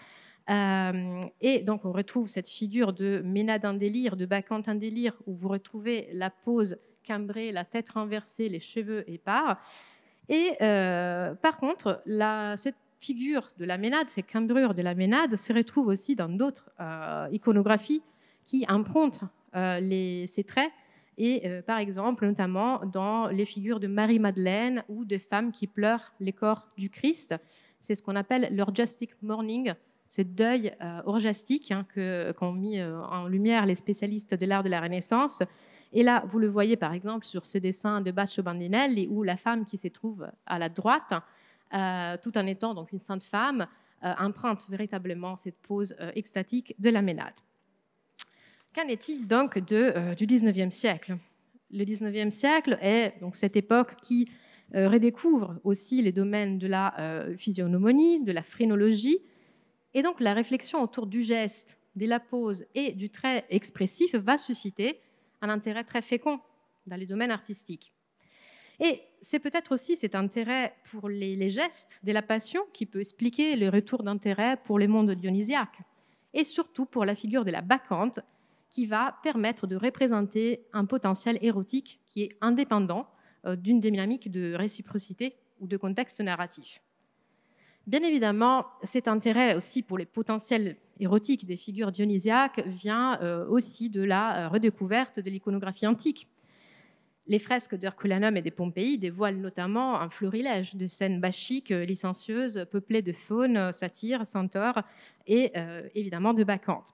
Euh, et donc on retrouve cette figure de Ménade en délire, de Bacchante en délire, où vous retrouvez la pose cambré, la tête renversée, les cheveux épars. Et euh, par contre, cette figure de la Ménade, cette cambrure de la Ménade, se retrouve aussi dans d'autres euh, iconographies qui empruntent euh, ces traits. Et par exemple, notamment dans les figures de Marie-Madeleine ou de femmes qui pleurent les corps du Christ. C'est ce qu'on appelle l'orgastic mourning, ce deuil orgastique hein, qu'ont mis en lumière les spécialistes de l'art de la Renaissance, et là, vous le voyez par exemple sur ce dessin de Baccio Bandinelli, où la femme qui se trouve à la droite, euh, tout en étant donc une sainte femme, euh, emprunte véritablement cette pose euh, extatique de la ménade. Qu'en est-il donc du XIXe siècle Le XIXe siècle est donc cette époque qui redécouvre aussi les domaines de la physionomonie, de la phrénologie, et donc la réflexion autour du geste, de la pose et du trait expressif va susciter un intérêt très fécond dans les domaines artistiques. Et c'est peut-être aussi cet intérêt pour les, gestes de la passion qui peut expliquer le retour d'intérêt pour les mondes dionysiaques, et surtout pour la figure de la bacchante, qui va permettre de représenter un potentiel érotique qui est indépendant euh, d'une dynamique de réciprocité ou de contexte narratif. Bien évidemment, cet intérêt aussi pour les potentiels érotiques des figures dionysiaques vient euh, aussi de la euh, redécouverte de l'iconographie antique. Les fresques d'Herculanum et des Pompéi dévoilent notamment un florilège de scènes bachiques licencieuses peuplées de faunes, satyres, centaures et euh, évidemment de bacchantes.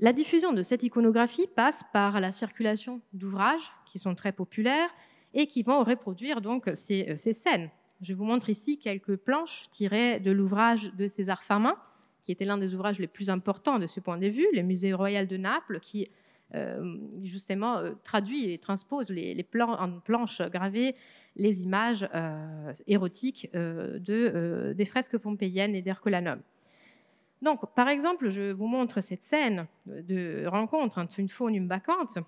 La diffusion de cette iconographie passe par la circulation d'ouvrages qui sont très populaires et qui vont reproduire donc ces scènes je vous montre ici quelques planches tirées de l'ouvrage de César Famin, qui était l'un des ouvrages les plus importants de ce point de vue, le Musée royal de Naples, qui euh, justement euh, traduit et transpose les, en planches gravées les images euh, érotiques des fresques pompéiennes et d'Herculanum. Donc, par exemple, je vous montre cette scène de rencontre entre une faune et une bacchante,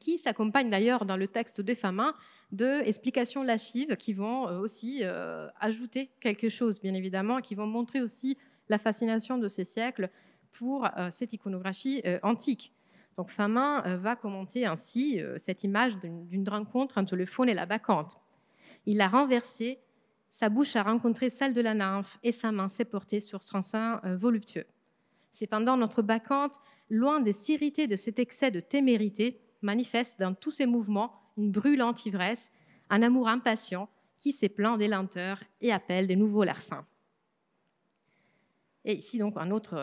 qui s'accompagne d'ailleurs dans le texte de Famin de explications lascives qui vont euh, aussi euh, ajouter quelque chose, bien évidemment, qui vont montrer aussi la fascination de ces siècles pour euh, cette iconographie antique. Donc Famin va commenter ainsi cette image d'une rencontre entre le faune et la bacchante. Il l'a renversée, sa bouche a rencontré celle de la nymphe et sa main s'est portée sur son sein voluptueux. Cependant, notre bacchante, loin de s'irriter de cet excès de témérité, manifeste dans tous ses mouvements une brûlante ivresse, un amour impatient qui s'éplaint des lenteurs et appelle de nouveaux larcins. Et ici, donc, un autre,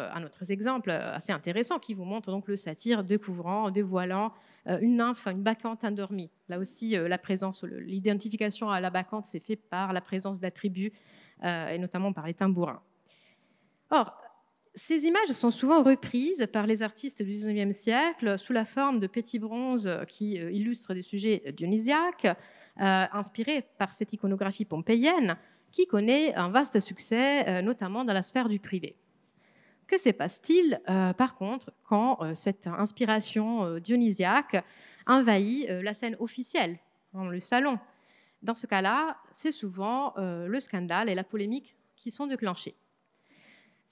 exemple euh, assez intéressant qui vous montre donc le satyre découvrant, dévoilant euh, une nymphe, une bacchante endormie. Là aussi, euh, la présence, l'identification à la bacchante s'est faite par la présence d'attributs, et notamment par les tambourins. Or, ces images sont souvent reprises par les artistes du XIXe siècle sous la forme de petits bronzes qui euh, illustrent des sujets dionysiaques, euh, inspirés par cette iconographie pompéienne qui connaît un vaste succès, euh, notamment dans la sphère du privé. Que se passe-t-il, par contre, quand cette inspiration dionysiaque envahit la scène officielle, hein, le salon Dans ce cas-là, c'est souvent le scandale et la polémique qui sont déclenchés.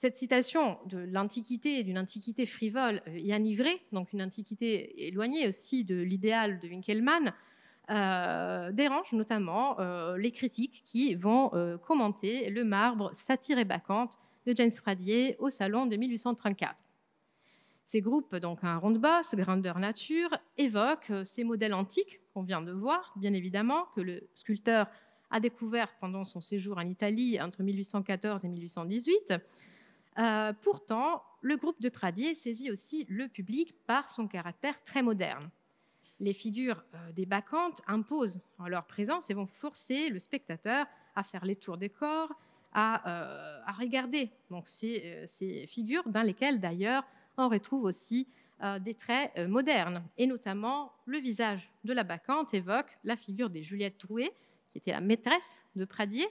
Cette citation de l'Antiquité, d'une antiquité frivole et euh, enivrée, donc une antiquité éloignée aussi de l'idéal de Winkelmann, euh, dérange notamment euh, les critiques qui vont commenter le marbre satire et bacchante de James Fradier au salon de 1834. Ces groupes, donc un rond de bosse, grandeur nature, évoquent ces modèles antiques qu'on vient de voir, bien évidemment, que le sculpteur a découvert pendant son séjour en Italie entre 1814 et 1818, euh, pourtant, le groupe de Pradier saisit aussi le public par son caractère très moderne. Les figures euh, des bacchantes imposent en leur présence et vont forcer le spectateur à faire les tours des corps, à, euh, regarder ces, figures, dans lesquelles d'ailleurs on retrouve aussi des traits modernes. Et notamment, le visage de la bacchante évoque la figure des Juliette Trouet, qui était la maîtresse de Pradier,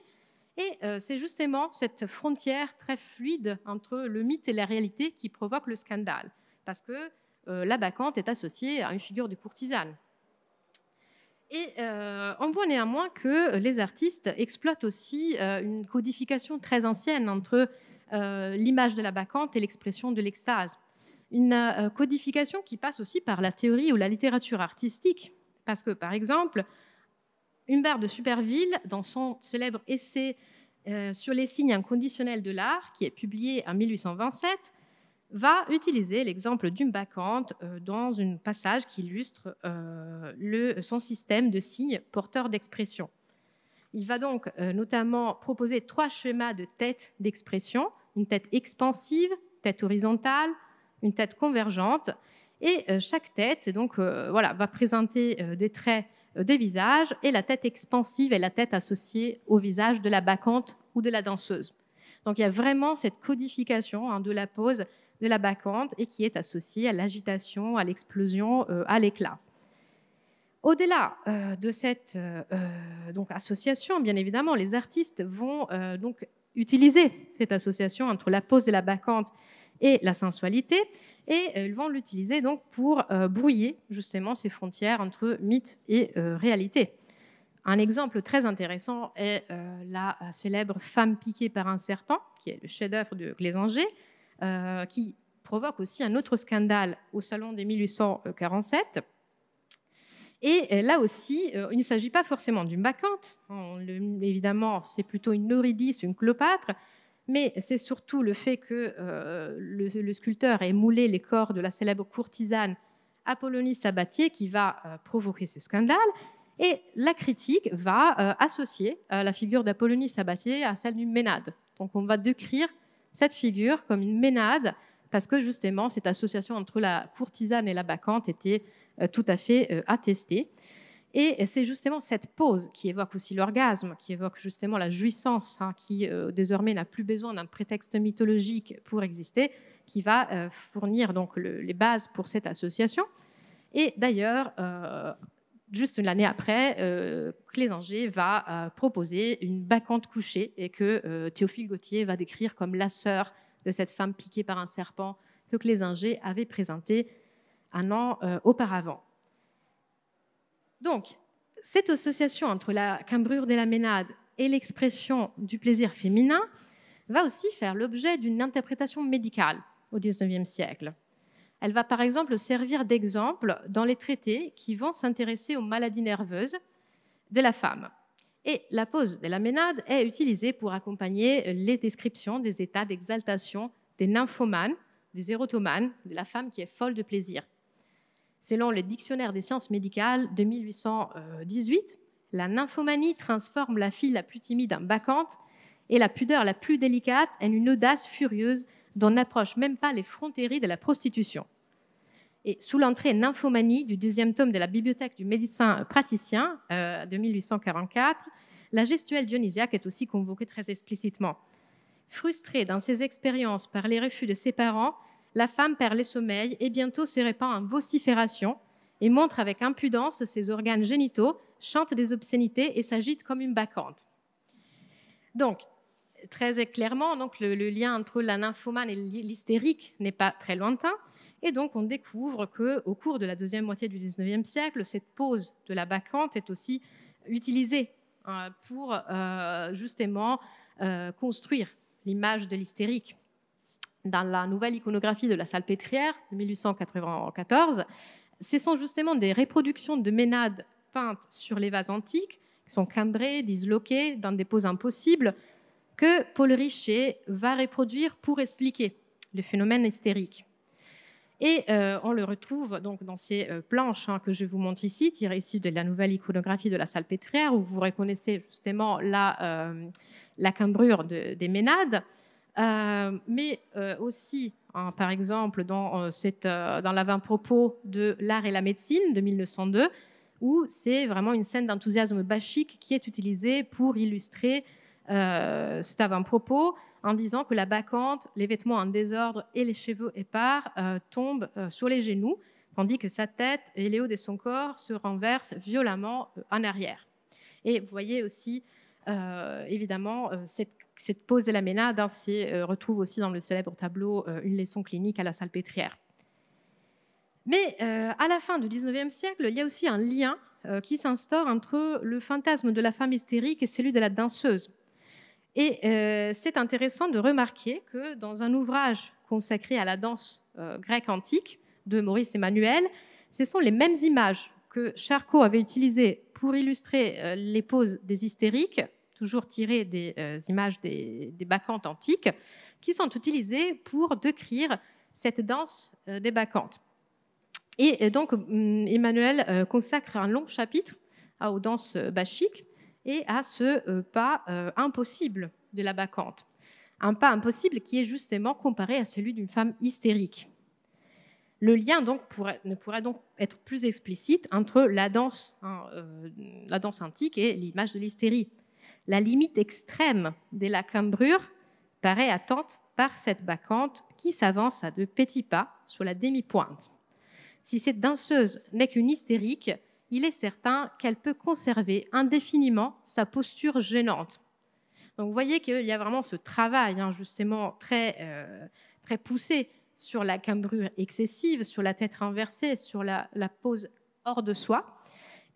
et euh, c'est justement cette frontière très fluide entre le mythe et la réalité qui provoque le scandale, parce que euh, la bacchante est associée à une figure de courtisane. Et euh, on voit néanmoins que les artistes exploitent aussi une codification très ancienne entre l'image de la bacchante et l'expression de l'extase. Une codification qui passe aussi par la théorie ou la littérature artistique, parce que par exemple, Humbert de Superville, dans son célèbre essai euh, sur les signes inconditionnels de l'art, qui est publié en 1827, va utiliser l'exemple d'une euh, dans un passage qui illustre euh, le, son système de signes porteurs d'expression. Il va donc notamment proposer trois schémas de tête d'expression, une tête expansive, tête horizontale, une tête convergente, et chaque tête donc, voilà, va présenter des traits euh, des visages et la tête expansive et la tête associée au visage de la bacchante ou de la danseuse. Donc il y a vraiment cette codification hein, de la pose de la bacchante et qui est associée à l'agitation, à l'explosion, euh, à l'éclat. Au-delà euh, de cette association, bien évidemment, les artistes vont donc utiliser cette association entre la pose et la bacchante et la sensualité, et euh, ils vont l'utiliser donc pour euh, brouiller justement ces frontières entre mythe et euh, réalité. Un exemple très intéressant est la célèbre femme piquée par un serpent, qui est le chef-d'œuvre de Glésinger, qui provoque aussi un autre scandale au Salon de 1847. Et là aussi, il ne s'agit pas forcément d'une bacchante. évidemment, c'est plutôt une Eurydice, une clopâtre, mais c'est surtout le fait que euh, le, sculpteur ait moulé les corps de la célèbre courtisane Apollonie Sabatier qui va euh, provoquer ce scandale. Et la critique va euh, associer la figure d'Apollonie Sabatier à celle d'une ménade. Donc on va décrire cette figure comme une ménade parce que justement cette association entre la courtisane et la bacchante était tout à fait attestée. Et c'est justement cette pause qui évoque aussi l'orgasme, qui évoque justement la jouissance, hein, qui euh, désormais n'a plus besoin d'un prétexte mythologique pour exister, qui va euh, fournir donc les bases pour cette association. Et d'ailleurs, juste euh, juste l'année après, euh, va proposer une bacchante couchée et que Théophile Gautier va décrire comme la sœur de cette femme piquée par un serpent que Clésinger avait présentée un an auparavant. Donc, cette association entre la cambrure de la ménade et l'expression du plaisir féminin va aussi faire l'objet d'une interprétation médicale au XIXe siècle. Elle va par exemple servir d'exemple dans les traités qui vont s'intéresser aux maladies nerveuses de la femme. Et la pose de la ménade est utilisée pour accompagner les descriptions des états d'exaltation des nymphomanes, des érotomanes, de la femme qui est folle de plaisir. Selon le dictionnaire des sciences médicales de 1818, la nymphomanie transforme la fille la plus timide en bacchante et la pudeur la plus délicate en une audace furieuse dont n'approche même pas les frontières de la prostitution. Et sous l'entrée Nymphomanie du deuxième tome de la Bibliothèque du médecin praticien euh, de 1844, la gestuelle dionysiaque est aussi convoquée très explicitement. Frustrée dans ses expériences par les refus de ses parents, la femme perd les sommeils et bientôt se répand en vocifération et montre avec impudence ses organes génitaux, chante des obscénités et s'agite comme une bacchante. Donc, très clairement, donc le, lien entre la nymphomane et l'hystérique n'est pas très lointain. Et donc, on découvre qu'au cours de la deuxième moitié du XIXe siècle, cette pose de la bacchante est aussi utilisée hein, pour euh, justement euh, construire l'image de l'hystérique dans la nouvelle iconographie de la Salpêtrière de 1894, ce sont justement des reproductions de ménades peintes sur les vases antiques, qui sont cambrées, disloquées, dans des poses impossibles, que Paul Richer va reproduire pour expliquer le phénomène hystérique. Et euh, on le retrouve donc dans ces euh, planches hein, que je vous montre ici, tirées ici de la nouvelle iconographie de la Salpêtrière, où vous reconnaissez justement la, euh, cambrure des ménades. Euh, mais euh, aussi, hein, par exemple, dans, euh, cette, dans l'avant-propos de L'art et la médecine de 1902, où c'est vraiment une scène d'enthousiasme bachique qui est utilisée pour illustrer cet avant-propos en disant que la bacchante, les vêtements en désordre et les cheveux épars tombent sur les genoux, tandis que sa tête et les hauts de son corps se renversent violemment en arrière. Et vous voyez aussi, évidemment, cette cette pose de la ménade hein, euh, retrouve aussi dans le célèbre tableau euh, Une leçon clinique à la salpêtrière. Mais euh, à la fin du XIXe siècle, il y a aussi un lien qui s'instaure entre le fantasme de la femme hystérique et celui de la danseuse. Et c'est intéressant de remarquer que dans un ouvrage consacré à la danse grecque antique de Maurice Emmanuel, ce sont les mêmes images que Charcot avait utilisées pour illustrer les poses des hystériques toujours tirées des euh, images des, bacchantes antiques, qui sont utilisées pour décrire cette danse euh, des bacchantes. Et, euh, donc, hum, Emmanuel consacre un long chapitre aux danses bachiques et à ce pas impossible de la bacchante. Un pas impossible qui est justement comparé à celui d'une femme hystérique. Le lien donc ne pourrait donc être plus explicite entre la danse, hein, la danse antique et l'image de l'hystérie. La limite extrême des la cambrure paraît atteinte par cette bacchante qui s'avance à de petits pas sur la demi-pointe. Si cette danseuse n'est qu'une hystérique, il est certain qu'elle peut conserver indéfiniment sa posture gênante. Donc vous voyez qu'il y a vraiment ce travail hein, justement très, euh, très poussé sur la cambrure excessive, sur la tête renversée, sur la pose hors de soi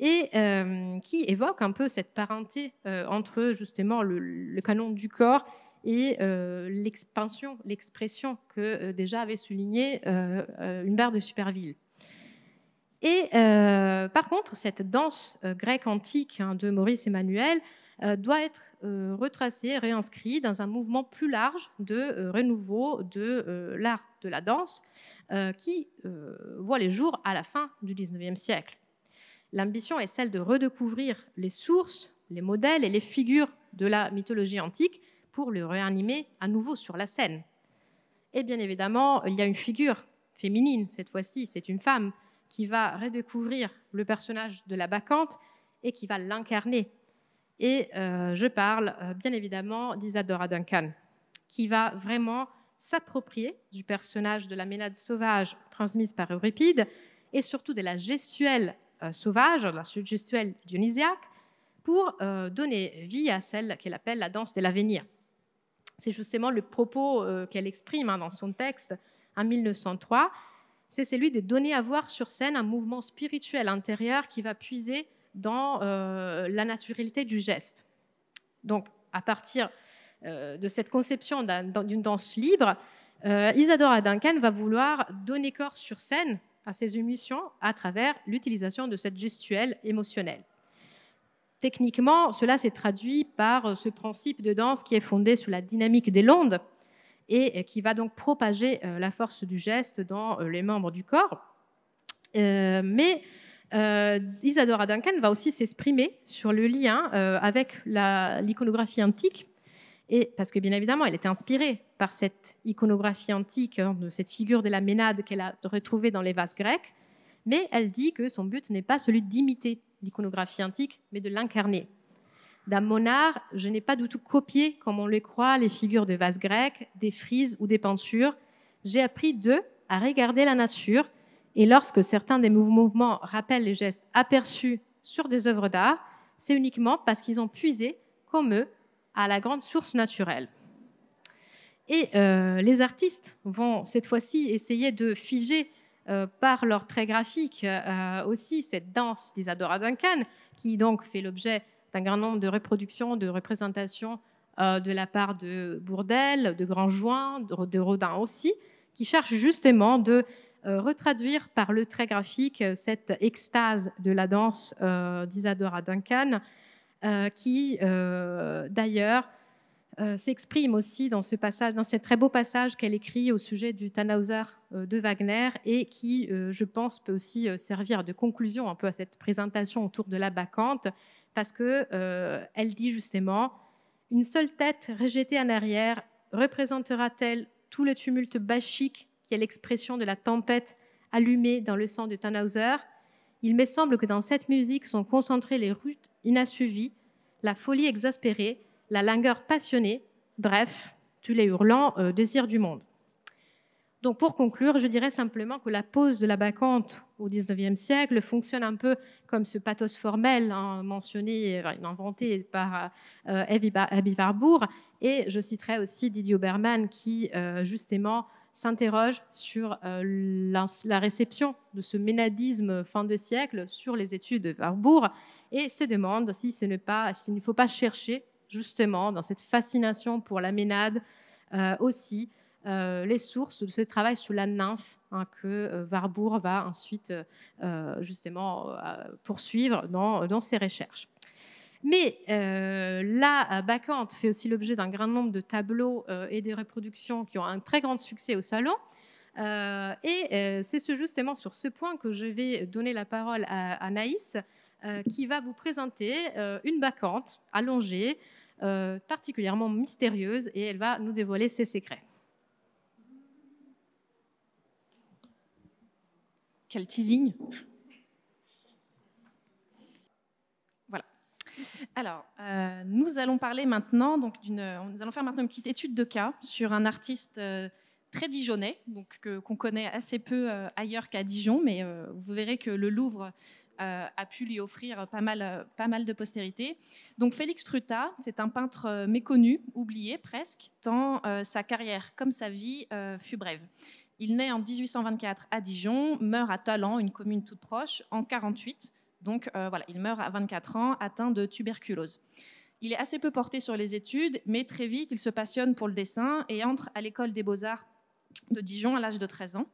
et euh, qui évoque un peu cette parenté euh, entre justement le, canon du corps et euh, l'expansion, l'expression que déjà avait souligné une barre de Superville. Et par contre, cette danse grecque antique hein, de Maurice Emmanuel doit être retracée, réinscrite dans un mouvement plus large de renouveau de l'art de la danse qui voit les jours à la fin du 19e siècle. L'ambition est celle de redécouvrir les sources, les modèles et les figures de la mythologie antique pour le réanimer à nouveau sur la scène. Et bien évidemment, il y a une figure féminine, cette fois-ci, c'est une femme qui va redécouvrir le personnage de la Bacchante et qui va l'incarner. Et euh, je parle euh, bien évidemment d'Isadora Duncan, qui va vraiment s'approprier du personnage de la Ménade sauvage transmise par Euripide et surtout de la gestuelle euh, sauvage, la gestuelle dionysiaque, pour euh, donner vie à celle qu'elle appelle la danse de l'avenir. C'est justement le propos euh, qu'elle exprime hein, dans son texte en 1903, c'est celui de donner à voir sur scène un mouvement spirituel intérieur qui va puiser dans la naturalité du geste. Donc, à partir de cette conception d'une danse libre, Isadora Duncan va vouloir donner corps sur scène à ses émissions à travers l'utilisation de cette gestuelle émotionnelle. Techniquement, cela s'est traduit par euh, ce principe de danse qui est fondé sur la dynamique des ondes et euh, qui va donc propager euh, la force du geste dans les membres du corps. mais Isadora Duncan va aussi s'exprimer sur le lien avec l'iconographie antique et parce que bien évidemment, elle était inspirée par cette iconographie antique, hein, de cette figure de la Ménade qu'elle a retrouvée dans les vases grecs, mais elle dit que son but n'est pas celui d'imiter l'iconographie antique, mais de l'incarner. Dame Monard, je n'ai pas du tout copié, comme on le croit, les figures de vases grecs, des frises ou des peintures. J'ai appris d'eux à regarder la nature, et lorsque certains des mouvements rappellent les gestes aperçus sur des œuvres d'art, c'est uniquement parce qu'ils ont puisé, comme eux, à la grande source naturelle. Et euh, les artistes vont cette fois-ci essayer de figer euh, par leur trait graphique euh, aussi cette danse d'Isadora Duncan, qui donc fait l'objet d'un grand nombre de reproductions, de représentations de la part de Bourdel, de Grandjoin, de, Rodin aussi, qui cherchent justement de retraduire par le trait graphique cette extase de la danse d'Isadora Duncan euh, qui euh, d'ailleurs euh, s'exprime aussi dans ce passage, dans ce très beau passage qu'elle écrit au sujet du Tannhauser de Wagner et qui, je pense, peut aussi servir de conclusion un peu à cette présentation autour de la Bacchante, parce qu'elle dit justement une seule tête rejetée en arrière représentera-t-elle tout le tumulte bachique qui est l'expression de la tempête allumée dans le sang de Tannhauser il me semble que dans cette musique sont concentrées les rutes inassouvies la folie exaspérée, la langueur passionnée, bref, tous les hurlants euh, désir du monde. Donc pour conclure, je dirais simplement que la pose de la bacchante au XIXe siècle fonctionne un peu comme ce pathos formel hein, mentionné mentionné, inventé par Abby euh, Barbour. Et je citerai aussi Didier Obermann qui, euh, justement, s'interroge sur euh, la, réception de ce ménadisme fin de siècle sur les études de Warburg et se demande si ce n'est pas, s'il ne faut pas chercher justement dans cette fascination pour la ménade euh, aussi euh, les sources de ce travail sur la nymphe hein, que Warburg va ensuite justement poursuivre dans, ses recherches. Mais euh, la bacchante fait aussi l'objet d'un grand nombre de tableaux euh, et de reproductions qui ont un très grand succès au salon. Euh, et c'est justement sur ce point que je vais donner la parole à, Naïs, qui va vous présenter une bacchante allongée, particulièrement mystérieuse, et elle va nous dévoiler ses secrets. Quel teasing Alors, euh, nous allons parler maintenant, donc euh, nous allons faire maintenant une petite étude de cas sur un artiste euh, très dijonnais, donc qu'on connaît assez peu ailleurs qu'à Dijon, mais vous verrez que le Louvre a pu lui offrir pas mal, pas mal de postérité. Donc Félix Truta, c'est un peintre méconnu, oublié presque, tant sa carrière comme sa vie fut brève. Il naît en 1824 à Dijon, meurt à Talent, une commune toute proche, en 48 donc euh, voilà, il meurt à 24 ans, atteint de tuberculose. Il est assez peu porté sur les études, mais très vite, il se passionne pour le dessin et entre à l'école des beaux-arts de Dijon à l'âge de 13 ans.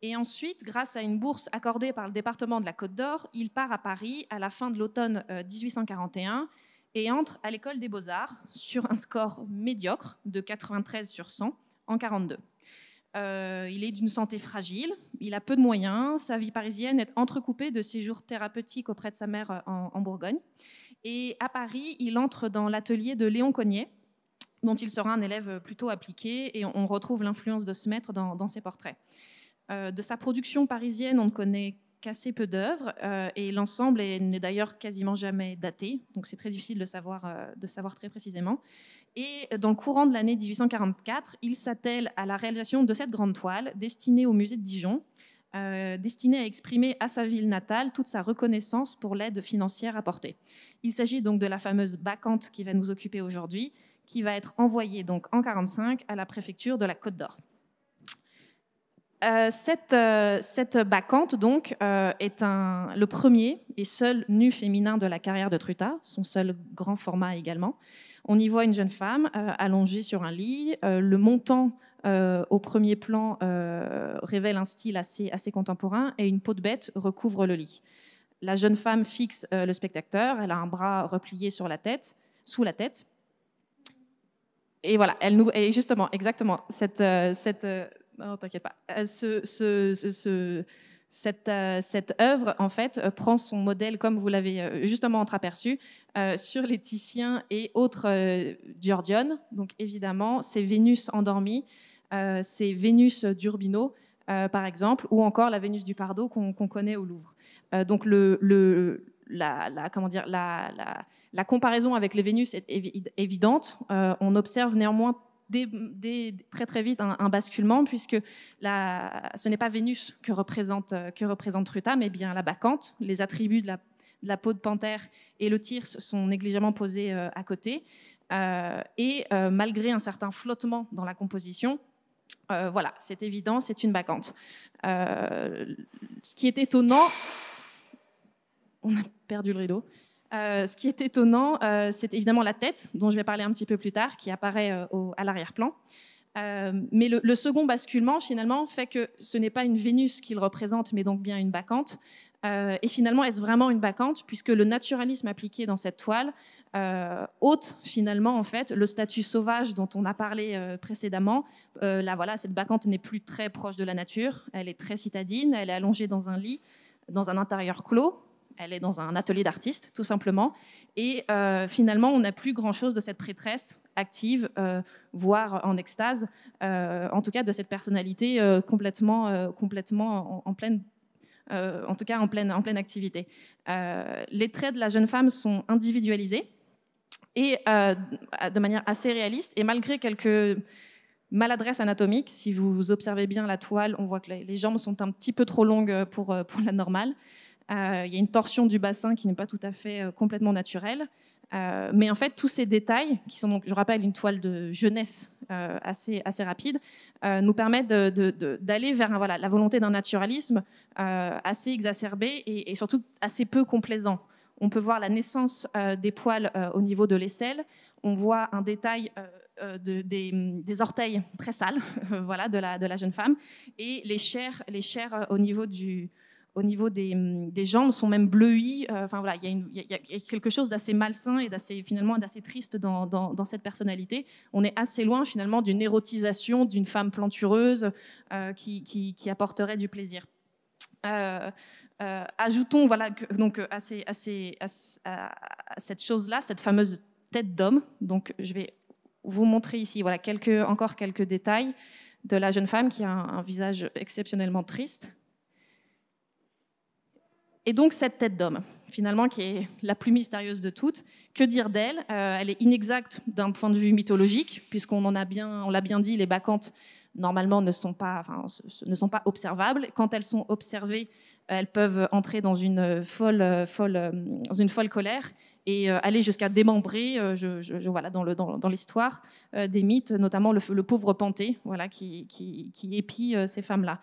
Et ensuite, grâce à une bourse accordée par le département de la Côte d'Or, il part à Paris à la fin de l'automne 1841 euh, et entre à l'école des beaux-arts sur un score médiocre de 93 sur 100 en 42. Euh, il est d'une santé fragile, il a peu de moyens, sa vie parisienne est entrecoupée de séjours thérapeutiques auprès de sa mère euh, en, Bourgogne. Et à Paris, il entre dans l'atelier de Léon Cogniet, dont il sera un élève plutôt appliqué, et on retrouve l'influence de ce maître dans, ses portraits. Euh, de sa production parisienne, on ne connaît qu'assez peu d'œuvres euh, et l'ensemble n'est d'ailleurs quasiment jamais daté, donc c'est très difficile de savoir, euh, très précisément. Et dans le courant de l'année 1844, il s'attelle à la réalisation de cette grande toile destinée au musée de Dijon, euh, destinée à exprimer à sa ville natale toute sa reconnaissance pour l'aide financière apportée. Il s'agit donc de la fameuse bacante qui va nous occuper aujourd'hui, qui va être envoyée donc en 1945 à la préfecture de la Côte d'Or. Euh, euh, cette, bacchante, donc, euh, est le premier et seul nu féminin de la carrière de Truta, son seul grand format également. On y voit une jeune femme allongée sur un lit. le montant au premier plan révèle un style assez, contemporain et une peau de bête recouvre le lit. La jeune femme fixe le spectateur. Elle a un bras replié sur la tête, sous la tête. Et voilà, elle nous, justement, exactement, cette, cette non, t'inquiète pas. Euh, ce, cette, euh, cette, œuvre, en fait, euh, prend son modèle, comme vous l'avez justement entreaperçu, sur les Titiens et autres euh, Donc, évidemment, c'est Vénus endormie, c'est Vénus d'Urbino, par exemple, ou encore la Vénus du Pardo qu'on connaît au Louvre. donc, le, la, comment dire, la, comparaison avec les Vénus est évidente. on observe néanmoins très très vite un, basculement, puisque ce n'est pas Vénus que représente, euh, que représente Ruta, mais bien la bacchante. Les attributs de la, peau de panthère et le tir sont négligemment posés euh, à côté. Euh, et malgré un certain flottement dans la composition, voilà, c'est évident, c'est une bacchante. ce qui est étonnant, on a perdu le rideau. Euh, ce qui est étonnant, euh, c'est évidemment la tête, dont je vais parler un petit peu plus tard, qui apparaît euh, à l'arrière-plan. mais le, second basculement, finalement, fait que ce n'est pas une Vénus qu'il représente, mais donc bien une bacchante. et finalement, est-ce vraiment une bacchante, puisque le naturalisme appliqué dans cette toile ôte finalement en fait le statut sauvage dont on a parlé précédemment. là, voilà, cette bacchante n'est plus très proche de la nature. Elle est très citadine. Elle est allongée dans un lit, dans un intérieur clos, elle est dans un atelier d'artiste, tout simplement. Et euh, finalement, on n'a plus grand-chose de cette prêtresse active, euh, voire en extase, euh, en tout cas de cette personnalité complètement, en, pleine tout cas en pleine, activité. les traits de la jeune femme sont individualisés et de manière assez réaliste, et malgré quelques maladresses anatomiques, si vous observez bien la toile, on voit que les, jambes sont un petit peu trop longues pour la normale. Euh, il y a une torsion du bassin qui n'est pas tout à fait euh, complètement naturelle. Euh, mais en fait, tous ces détails, qui sont donc, je rappelle, une toile de jeunesse assez, assez rapide, nous permettent d'aller vers voilà, la volonté d'un naturalisme assez exacerbé et, surtout assez peu complaisant. On peut voir la naissance des poils au niveau de l'aisselle, on voit un détail de, des, des, orteils très sales voilà, de, la, de la jeune femme, et les chairs, les chairs au niveau du, au niveau hum, des, jambes sont même bleuies. Enfin il y, a quelque chose d'assez malsain et d'assez finalement d'assez triste dans, cette personnalité. On est assez loin finalement d'une érotisation d'une femme plantureuse euh, qui, apporterait du plaisir. Euh, euh, ajoutons voilà donc à, à, cette chose-là, cette fameuse tête d'homme. Donc je vais vous montrer ici voilà encore quelques détails de la jeune femme qui a un visage exceptionnellement triste. Et donc cette tête d'homme, finalement, qui est la plus mystérieuse de toutes, que dire d'elle euh, Elle est inexacte d'un point de vue mythologique, puisqu'on en bien, l'a bien dit, les bacchantes normalement ne sont pas, observables. Quand elles sont observées, euh, elles peuvent entrer dans une folle, colère et euh, aller jusqu'à démembrer, je, dans l'histoire des mythes, notamment le, pauvre Panthé, voilà, qui, qui, qui épie ces femmes-là.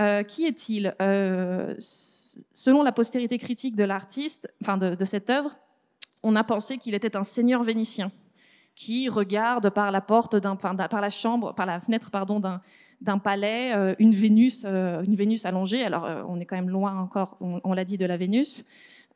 Euh, qui est-il euh, Selon la postérité critique de l'artiste, enfin de, cette œuvre, on a pensé qu'il était un seigneur vénitien qui regarde par la porte par la chambre, par la fenêtre pardon d'un palais euh, une Vénus, une Vénus allongée. Alors on est quand même loin encore, on, on l'a dit de la Vénus.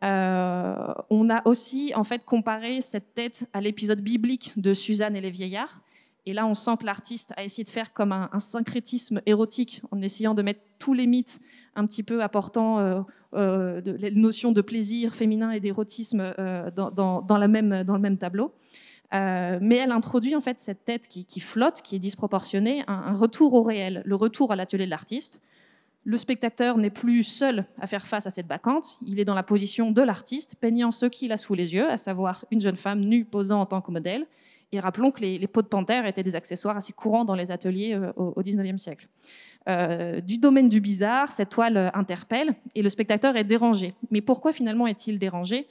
on a aussi en fait comparé cette tête à l'épisode biblique de Suzanne et les vieillards, et là, on sent que l'artiste a essayé de faire comme un, syncrétisme érotique en essayant de mettre tous les mythes un petit peu apportant euh, euh, les notions de plaisir féminin et d'érotisme euh, dans, le même tableau. mais elle introduit en fait cette tête qui, flotte, qui est disproportionnée, un, un, retour au réel, le retour à l'atelier de l'artiste. Le spectateur n'est plus seul à faire face à cette bacchante, il est dans la position de l'artiste, peignant ce qu'il a sous les yeux, à savoir une jeune femme nue posant en tant que modèle, et rappelons que les, peaux de panthère étaient des accessoires assez courants dans les ateliers euh, au, XIXe siècle. Euh, du domaine du bizarre, cette toile euh, interpelle et le spectateur est dérangé. Mais pourquoi finalement est-il dérangé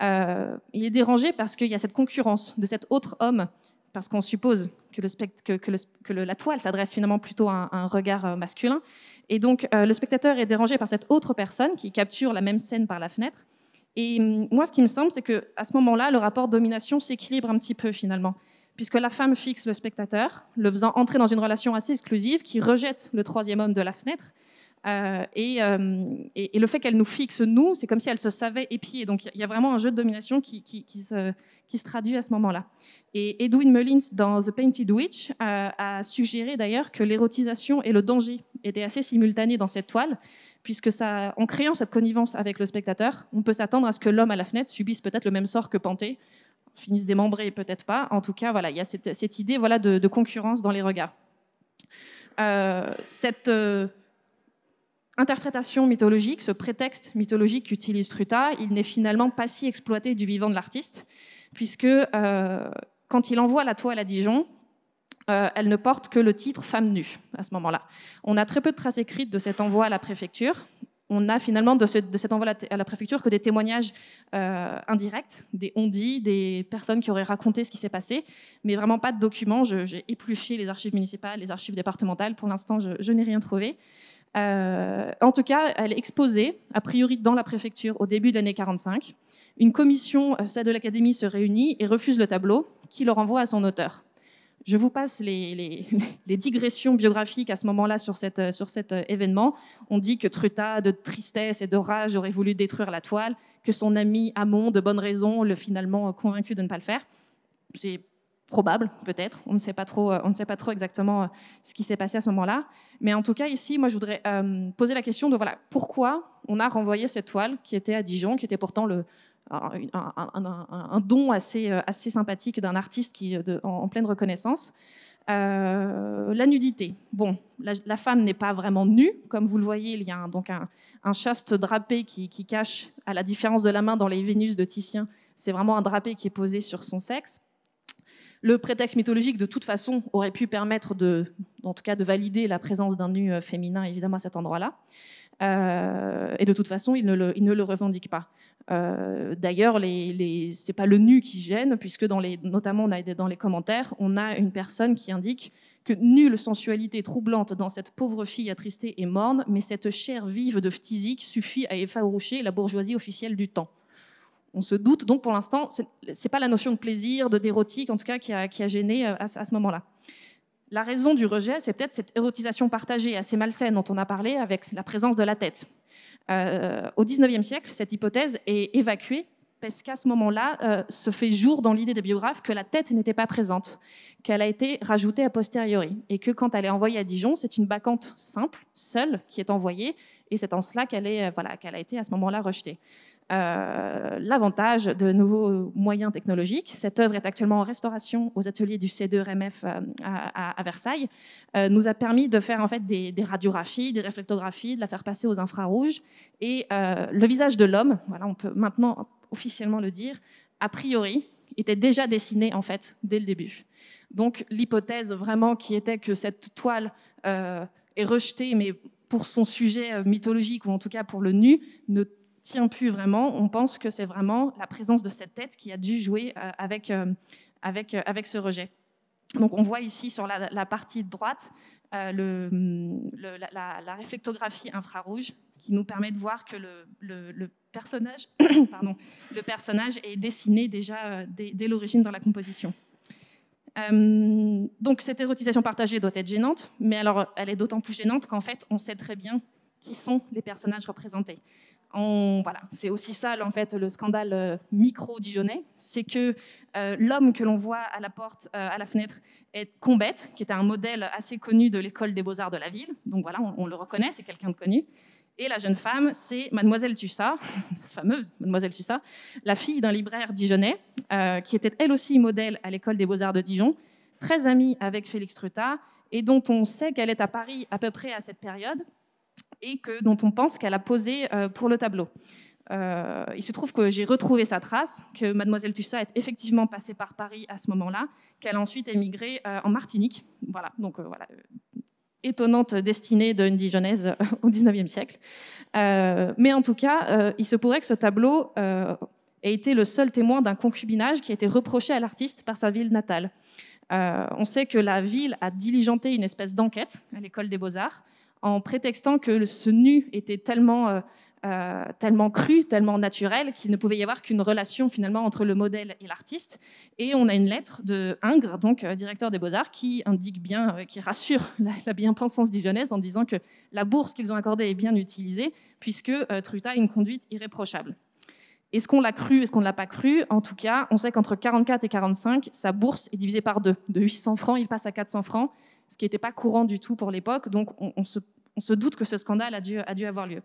Il est dérangé parce qu'il y a cette concurrence de cet autre homme, parce qu'on suppose que, le que, la toile s'adresse finalement plutôt à un, regard masculin. Et donc le spectateur est dérangé par cette autre personne qui capture la même scène par la fenêtre. Et mm, moi, ce qui me semble, c'est que à ce moment-là, le rapport domination s'équilibre un petit peu finalement, puisque la femme fixe le spectateur, le faisant entrer dans une relation assez exclusive, qui rejette le troisième homme de la fenêtre. Euh, euh, et, le fait qu'elle nous fixe, nous, c'est comme si elle se savait épier. Donc il y a vraiment un jeu de domination qui, se, traduit à ce moment-là. Et Edwin Mullins, dans The Painted Witch, euh, a suggéré d'ailleurs que l'érotisation et le danger étaient assez simultanés dans cette toile, puisque ça, en créant cette connivence avec le spectateur, on peut s'attendre à ce que l'homme à la fenêtre subisse peut-être le même sort que Panté, finisse démembré, peut-être pas. En tout cas, voilà, il y a cette, idée voilà, de, concurrence dans les regards. Euh, cette euh, interprétation mythologique, ce prétexte mythologique qu'utilise Truta, il n'est finalement pas si exploité du vivant de l'artiste, puisque euh, quand il envoie la toile à Dijon, euh, elle ne porte que le titre femme nue à ce moment-là. On a très peu de traces écrites de cet envoi à la préfecture. On n'a finalement de, cet envoi à la préfecture que des témoignages euh, indirects, des on des personnes qui auraient raconté ce qui s'est passé, mais vraiment pas de documents. J'ai épluché les archives municipales, les archives départementales. Pour l'instant, je, n'ai rien trouvé. Euh, en tout cas, elle est exposée, a priori dans la préfecture, au début de l'année 45. Une commission, celle de l'Académie, se réunit et refuse le tableau, qui le renvoie à son auteur. Je vous passe les, digressions biographiques à ce moment-là sur, euh, cet euh, événement. On dit que Truta, de tristesse et de rage, aurait voulu détruire la toile, que son ami Hamon, de bonne raison, l'a finalement euh, convaincu de ne pas le faire. C'est probable, peut-être. On ne sait pas trop, on ne sait pas trop exactement ce qui s'est passé à ce moment-là. Mais en tout cas, ici, moi, je voudrais poser la question de voilà pourquoi on a renvoyé cette toile qui était à Dijon, qui était pourtant le, un, don euh, assez, sympathique d'un artiste qui, euh, de, en, pleine reconnaissance. Euh, la nudité. Bon, la, femme n'est pas vraiment nue. Comme vous le voyez, il y a un, donc un, chaste drapé qui, cache, à la différence de la main dans les Vénus de Titien, c'est vraiment un drapé qui est posé sur son sexe. Le prétexte mythologique, de toute façon, aurait pu permettre de, en tout cas, de valider la présence d'un nu féminin, évidemment, à cet endroit-là. Euh, et de toute façon, il ne le, revendique pas. Euh, d'ailleurs, les, ce n'est pas le nu qui gêne, puisque notamment dans les commentaires, on a une personne qui indique que nulle sensualité troublante dans cette pauvre fille attristée et morne, mais cette chair vive de phtisique suffit à effaroucher la bourgeoisie officielle du temps. On se doute, donc pour l'instant, ce n'est pas la notion de plaisir, de d'érotique, en tout cas, qui a, gêné euh, à ce moment-là la raison du rejet, c'est peut-être cette érotisation partagée assez malsaine dont on a parlé avec la présence de la tête. Euh, au XIXe siècle, cette hypothèse est évacuée parce qu'à ce moment-là, euh, se fait jour dans l'idée des biographes que la tête n'était pas présente, qu'elle a été rajoutée a posteriori, et que quand elle est envoyée à Dijon, c'est une bacchante simple, seule, qui est envoyée, et c'est en cela qu'elle est, euh, voilà, qu'elle a été à ce moment-là rejetée. Euh, l'avantage de nouveaux moyens technologiques. Cette œuvre est actuellement en restauration aux ateliers du C2RMF euh, à, Versailles. nous a permis de faire en fait des, radiographies, des réflectographies, de la faire passer aux infrarouges et le visage de l'homme. Voilà, on peut maintenant officiellement le dire. A priori, était déjà dessiné en fait dès le début. Donc l'hypothèse vraiment qui était que cette toile est rejetée, mais pour son sujet euh, mythologique, ou en tout cas pour le nu, ne tient plus vraiment. On pense que c'est vraiment la présence de cette tête qui a dû jouer euh, avec, euh, avec, avec ce rejet. Donc on voit ici sur la, partie droite le, mm, la, réflectographie infrarouge qui nous permet de voir que le, personnage, pardon, personnage, est dessiné déjà dès l'origine dans la composition. Euh, donc cette érotisation partagée doit être gênante, mais alors elle est d'autant plus gênante qu'en fait on sait très bien qui sont les personnages représentés. voilà, c'est aussi ça en fait le scandale euh, micro dijonnais, c'est que euh, l'homme que l'on voit à la porte, à la fenêtre, est Combette, qui était un modèle assez connu de l'école des beaux arts de la ville. Donc voilà, on le reconnaît, c'est quelqu'un de connu. Et la jeune femme, c'est Mademoiselle Tussat, fameuse Mademoiselle Tussat, la fille d'un libraire dijonnais, euh, qui était elle aussi modèle à l'école des beaux-arts de Dijon, très amie avec Félix Trutat, et dont on sait qu'elle est à Paris à peu près à cette période, et que, dont on pense qu'elle a posé euh, pour le tableau. Euh, il se trouve que j'ai retrouvé sa trace, que Mademoiselle Tussat est effectivement passée par Paris à ce moment-là, qu'elle a ensuite émigré en Martinique. Voilà, donc voilà, étonnante destinée d'une Dijonnaise euh, au XIXe siècle. Euh, mais en tout cas, euh, il se pourrait que ce tableau ait été le seul témoin d'un concubinage qui a été reproché à l'artiste par sa ville natale. on sait que la ville a diligenté une espèce d'enquête à l'école des beaux-arts en prétextant que ce nu était tellement euh, tellement cru, tellement naturel, qu'il ne pouvait y avoir qu'une relation finalement entre le modèle et l'artiste. Et on a une lettre de Ingres, donc euh, directeur des Beaux-Arts, qui indique bien, euh, qui rassure la, bien-pensance dijonnaise en disant que la bourse qu'ils ont accordée est bien utilisée, puisque Truta a une conduite irréprochable. Est-ce qu'on l'a cru, est-ce qu'on ne l'a pas cru En tout cas, on sait qu'entre 44 et 45, sa bourse est divisée par deux. De 800 francs, il passe à 400 francs, ce qui n'était pas courant du tout pour l'époque. Donc, on, se, doute que ce scandale a dû avoir lieu.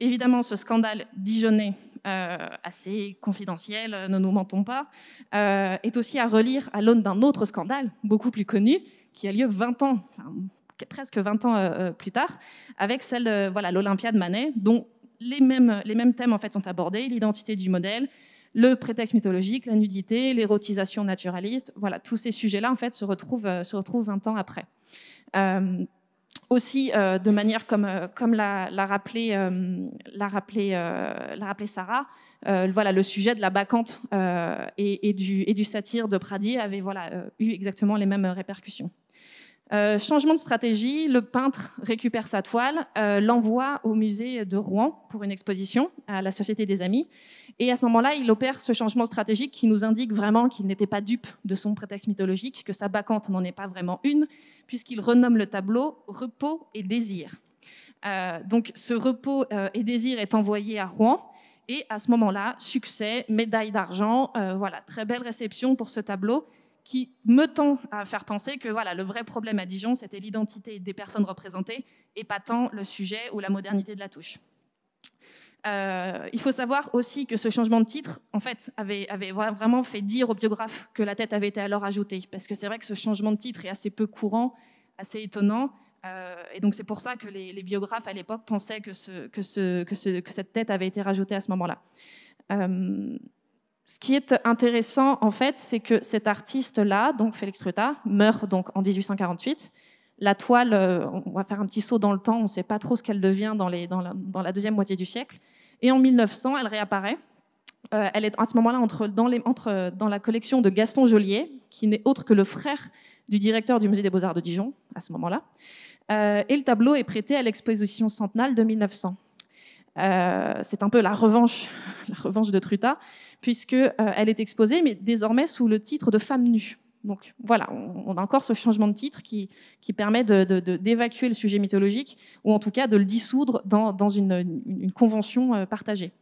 Évidemment, ce scandale dijonnais, euh, assez confidentiel, euh, ne nous mentons pas, euh, est aussi à relire à l'aune d'un autre scandale, beaucoup plus connu, qui a lieu 20 ans, presque 20 ans plus tard, avec celle, voilà, l'Olympiade Manet, dont les mêmes, les mêmes thèmes en fait sont abordés, l'identité du modèle, le prétexte mythologique, la nudité, l'érotisation naturaliste, voilà, tous ces sujets-là en fait se retrouvent, se retrouvent 20 ans après aussi, euh, de manière comme, euh, l'a, rappelé, euh, l'a Sarah, voilà, le sujet de la bacchante et, du, et du satire de Pradier avait eu exactement les mêmes répercussions. Euh, changement de stratégie, le peintre récupère sa toile, euh, l'envoie au musée de Rouen pour une exposition à la Société des Amis. Et à ce moment-là, il opère ce changement stratégique qui nous indique vraiment qu'il n'était pas dupe de son prétexte mythologique, que sa bacchante n'en est pas vraiment une, puisqu'il renomme le tableau Repos et Désir. Euh, donc ce Repos et Désir est envoyé à Rouen. Et à ce moment-là, succès, médaille d'argent, voilà, très belle réception pour ce tableau qui me tend à faire penser que voilà, le vrai problème à Dijon, c'était l'identité des personnes représentées et pas tant le sujet ou la modernité de la touche. Euh, il faut savoir aussi que ce changement de titre, en fait, avait, avait vraiment fait dire aux biographes que la tête avait été alors ajoutée, parce que c'est vrai que ce changement de titre est assez peu courant, assez étonnant, euh, et donc c'est pour ça que les, biographes à l'époque pensaient que, ce, que, ce, que, ce, que, cette tête avait été rajoutée à ce moment-là. Euh, ce qui est intéressant, en fait, c'est que cet artiste-là, donc Félix Truta, meurt donc en 1848. La toile, euh, on va faire un petit saut dans le temps, on ne sait pas trop ce qu'elle devient dans, les, dans, la, deuxième moitié du siècle. Et en 1900, elle réapparaît. Euh, elle est à ce moment-là entre, dans, les, dans la collection de Gaston Joliet, qui n'est autre que le frère du directeur du musée des beaux-arts de Dijon, à ce moment-là. Euh, et le tableau est prêté à l'exposition centenale de 1900. c'est un peu la revanche, la revanche de Truta, puisqu'elle euh, elle est exposée, mais désormais sous le titre de femme nue. Donc voilà, on, a encore ce changement de titre qui, permet d'évacuer le sujet mythologique, ou en tout cas de le dissoudre dans, une, convention euh, partagée.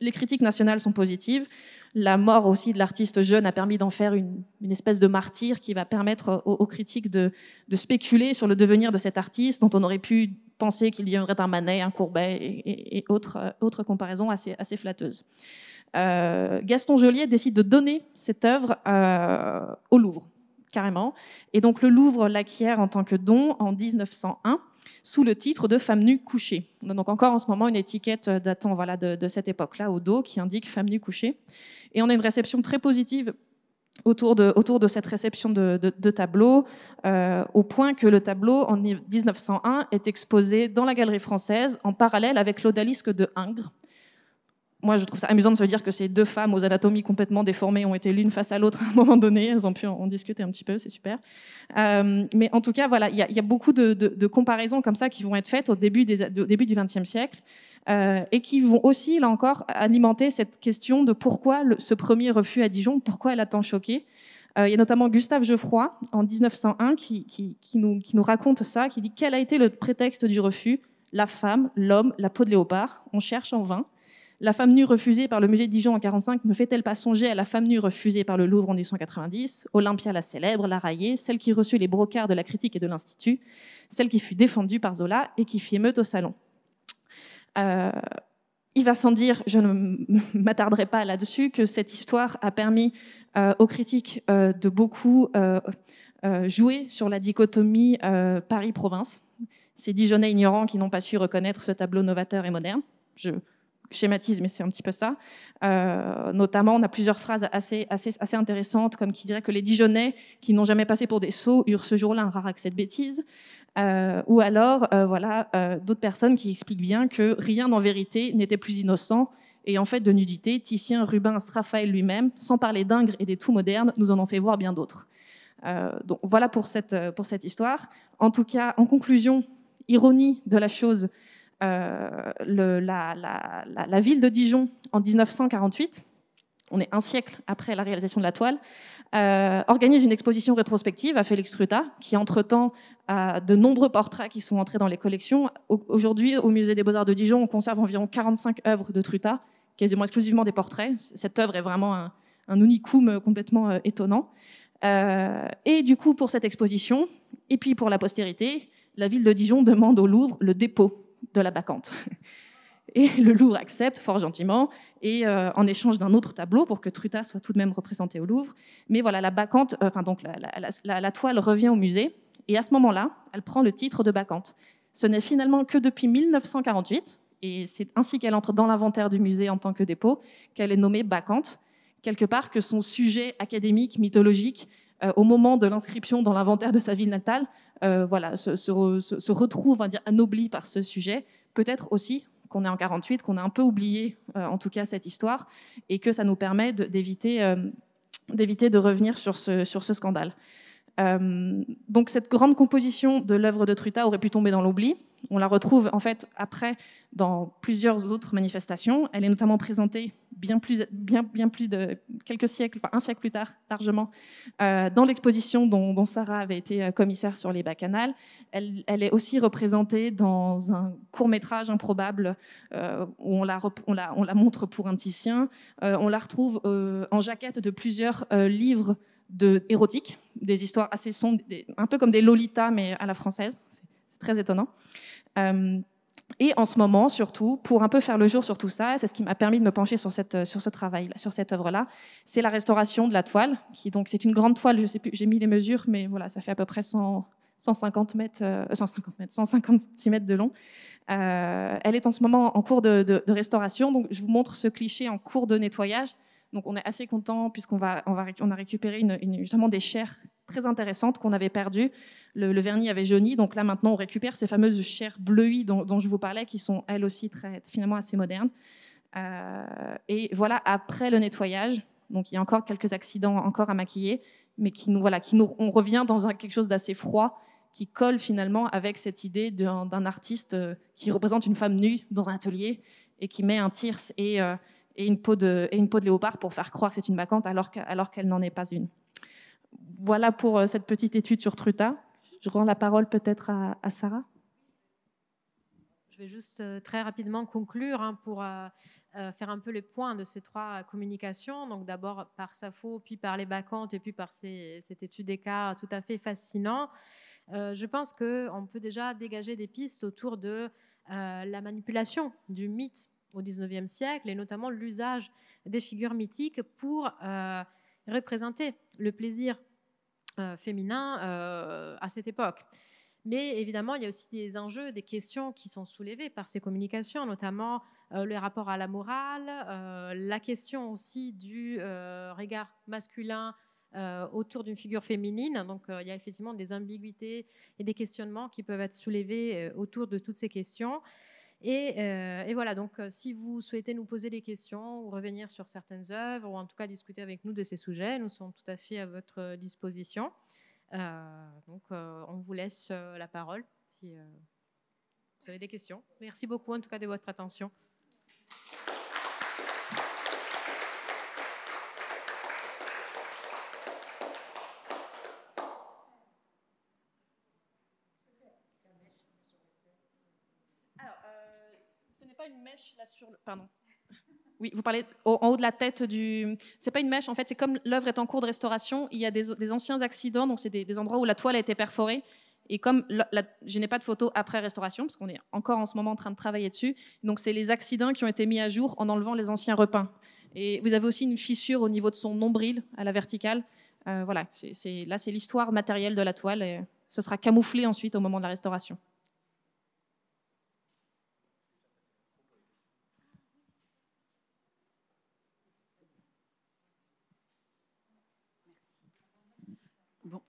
Les critiques nationales sont positives. La mort aussi de l'artiste jeune a permis d'en faire une, espèce de martyr qui va permettre aux, critiques de, spéculer sur le devenir de cet artiste dont on aurait pu penser qu'il y aurait un Manet, un Courbet et, euh, autres, comparaisons assez flatteuses. Euh, Gaston Joliet décide de donner cette œuvre euh, au Louvre, carrément. Et donc le Louvre l'acquiert en tant que don en 1901 sous le titre de femme nue couchée. donc encore en ce moment une étiquette datant voilà, de, cette époque-là au dos qui indique femme nue couchée. Et on a une réception très positive autour de, autour de cette réception de, de, tableaux, euh, au point que le tableau, en 1901, est exposé dans la Galerie française en parallèle avec l'odalisque de Ingres, moi, je trouve ça amusant de se dire que ces deux femmes aux anatomies complètement déformées ont été l'une face à l'autre à un moment donné. Elles ont pu en, discuter un petit peu, c'est super. Euh, mais en tout cas, voilà, il y, a beaucoup de, comparaisons comme ça qui vont être faites au début, des, début du XXe siècle euh, et qui vont aussi, là encore, alimenter cette question de pourquoi ce premier refus à Dijon, pourquoi elle a tant choqué. Euh, il y a notamment Gustave Geoffroy, en 1901, qui, qui, qui, nous, qui nous raconte ça, qui dit Quel a été le prétexte du refus La femme, l'homme, la peau de léopard, on cherche en vain. La femme nue refusée par le musée de Dijon en 1945 ne fait-elle pas songer à la femme nue refusée par le Louvre en 1890 Olympia la célèbre, la raillée, celle qui reçut les brocards de la critique et de l'Institut, celle qui fut défendue par Zola et qui fit émeute au salon. Euh, il va sans dire, je ne m'attarderai pas là-dessus, que cette histoire a permis euh, aux critiques euh, de beaucoup jouer sur la dichotomie Paris-province. Ces Dijonais ignorants qui n'ont pas su reconnaître ce tableau novateur et moderne. Je schématise, mais c'est un petit peu ça. Euh, notamment, on a plusieurs phrases assez, assez, assez intéressantes, comme qui dirait que les Dijonnais, qui n'ont jamais passé pour des sots, eurent ce jour-là un rare accès de bêtise. Euh, ou alors, euh, voilà, d'autres personnes qui expliquent bien que rien en vérité n'était plus innocent. Et en fait, de nudité, Titien, Rubens, Raphaël lui-même, sans parler d'ingres et des tout modernes, nous en ont fait voir bien d'autres. donc voilà pour cette, pour cette histoire. En tout cas, en conclusion, ironie de la chose, le, la, ville de Dijon en 1948 on est un siècle après la réalisation de la toile, euh, organise une exposition rétrospective à Félix Truta, qui entre-temps a de nombreux portraits qui sont entrés dans les collections. Aujourd'hui, au Musée des Beaux-Arts de Dijon, on conserve environ 45 œuvres de Truta, quasiment exclusivement des portraits. Cette œuvre est vraiment un, un unicum complètement euh, étonnant. Euh, et du coup, pour cette exposition, et puis pour la postérité, la ville de Dijon demande au Louvre le dépôt de la bacchante. Et le Louvre accepte fort gentiment, et euh, en échange d'un autre tableau pour que Truta soit tout de même représentée au Louvre. Mais voilà, la bacchante, euh, enfin donc la, toile revient au musée, et à ce moment-là, elle prend le titre de bacchante. Ce n'est finalement que depuis 1948, et c'est ainsi qu'elle entre dans l'inventaire du musée en tant que dépôt, qu'elle est nommée bacchante, quelque part que son sujet académique, mythologique, euh, au moment de l'inscription dans l'inventaire de sa ville natale, euh, voilà, se, retrouve, on dire, par ce sujet. Peut-être aussi qu'on est en 48, qu'on a un peu oublié, euh, en tout cas, cette histoire, et que ça nous permet d'éviter d'éviter de revenir sur ce, sur ce scandale. donc cette grande composition de l'œuvre de Truta aurait pu tomber dans l'oubli, on la retrouve en fait après dans plusieurs autres manifestations. Elle est notamment présentée bien plus, de quelques siècles, enfin un siècle plus tard largement, euh, dans l'exposition dont, Sarah avait été euh, commissaire sur les bacchanales. Elle, elle est aussi représentée dans un court métrage improbable euh, où on la, montre pour un Titien. on la retrouve en jaquette de plusieurs livres de, érotiques, des histoires assez sombres, un peu comme des Lolitas mais à la française. C'est très étonnant. Euh, et en ce moment, surtout, pour un peu faire le jour sur tout ça, c'est ce qui m'a permis de me pencher sur, cette, sur ce travail, sur cette œuvre-là, c'est la restauration de la toile, qui donc c'est une grande toile, je sais plus, j'ai mis les mesures, mais voilà, ça fait à peu près 150 mètres, 150 euh, mètres, 150 cm de long. Euh, elle est en ce moment en cours de, restauration, donc je vous montre ce cliché en cours de nettoyage. Donc on est assez content puisqu'on va, on va, on a récupéré une, justement des chairs très intéressante qu'on avait perdue. Le, vernis avait jauni, donc là maintenant on récupère ces fameuses chairs bleuies dont, je vous parlais, qui sont elles aussi très, finalement assez modernes. Euh, et voilà, après le nettoyage, donc il y a encore quelques accidents encore à maquiller, mais qui nous, voilà, qui nous, on revient dans quelque chose d'assez froid qui colle finalement avec cette idée d'un artiste euh, qui représente une femme nue dans un atelier et qui met un tirse euh, et, une, peau de, léopard pour faire croire que c'est une vacante alors qu'elle n'en est pas une voilà pour euh, cette petite étude sur Truta. Je rends la parole peut-être à, Sarah. Je vais juste euh, très rapidement conclure hein, pour euh, faire un peu les points de ces trois communications. Donc d'abord par Safo, puis par les Bacchantes et puis par cette étude des cas tout à fait fascinant. je pense qu'on peut déjà dégager des pistes autour de la manipulation du mythe au XIXe siècle et notamment l'usage des figures mythiques pour représenter le plaisir euh, féminin euh, à cette époque. Mais évidemment, il y a aussi des enjeux, des questions qui sont soulevées par ces communications, notamment euh, le rapport à la morale, la question aussi du regard masculin autour d'une figure féminine. Donc il y a effectivement des ambiguïtés et des questionnements qui peuvent être soulevés autour de toutes ces questions. Euh, et, voilà, donc euh, si vous souhaitez nous poser des questions ou revenir sur certaines œuvres ou en tout cas discuter avec nous de ces sujets, nous sommes tout à fait à votre euh, disposition. donc on vous laisse la parole si vous avez des questions. Merci beaucoup en tout cas de votre attention. Pardon. Oui, vous parlez en haut de la tête du. C'est pas une mèche, en fait, c'est comme l'œuvre est en cours de restauration, il y a des, anciens accidents, donc c'est des, endroits où la toile a été perforée. Et comme je n'ai pas de photo après restauration, parce qu'on est encore en ce moment en train de travailler dessus, donc c'est les accidents qui ont été mis à jour en enlevant les anciens repeints. Et vous avez aussi une fissure au niveau de son nombril à la verticale. Euh, voilà, c'est là c'est l'histoire matérielle de la toile ce sera camouflé ensuite au moment de la restauration.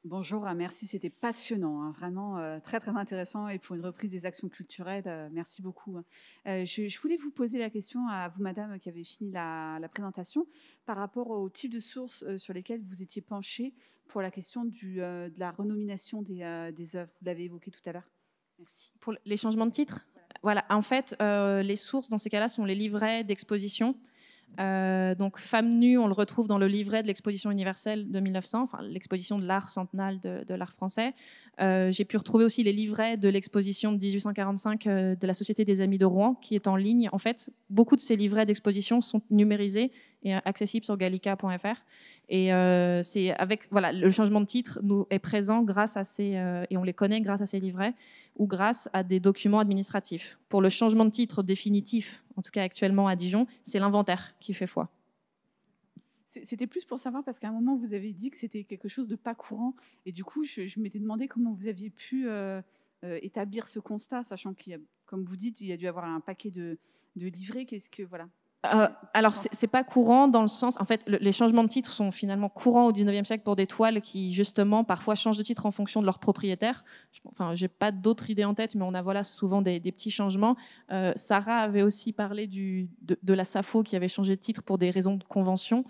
Bonjour, hein, merci, c'était passionnant, hein, vraiment euh, très très intéressant et pour une reprise des actions culturelles, euh, merci beaucoup. Hein. Euh, je, voulais vous poser la question à vous, madame, qui avez fini la, présentation, par rapport au type de sources sur lesquelles vous étiez penchée pour la question de la renomination des, des œuvres. Vous l'avez évoqué tout à l'heure. Merci. Pour les changements de titre voilà en fait, les sources dans ces cas-là sont les livrets d'exposition euh, donc, femme nue, on le retrouve dans le livret de l'exposition universelle de 1900, enfin, l'exposition de l'art centenal de, l'art français. Euh, j'ai pu retrouver aussi les livrets de l'exposition de 1845 euh, de la Société des Amis de Rouen, qui est en ligne. En fait, beaucoup de ces livrets d'exposition sont numérisés accessible sur gallica.fr. Et euh, c'est avec voilà le changement de titre nous est présent grâce à ces euh, et on les connaît grâce à ces livrets ou grâce à des documents administratifs. Pour le changement de titre définitif, en tout cas actuellement à Dijon, c'est l'inventaire qui fait foi. C'était plus pour savoir parce qu'à un moment vous avez dit que c'était quelque chose de pas courant et du coup je, m'étais demandé comment vous aviez pu euh, établir ce constat, sachant qu'il y a, comme vous dites, il y a dû avoir un paquet de, de livrets. Qu'est-ce que voilà, euh, alors, alors, c'est pas courant dans le sens. En fait, les changements de titre sont finalement courants au 19e siècle pour des toiles qui, justement, parfois changent de titre en fonction de leur propriétaire. Je, enfin, pas d'autres idées en tête, mais on a voilà souvent des, petits changements. Euh, Sarah avait aussi parlé de, la Sappho qui avait changé de titre pour des raisons de convention.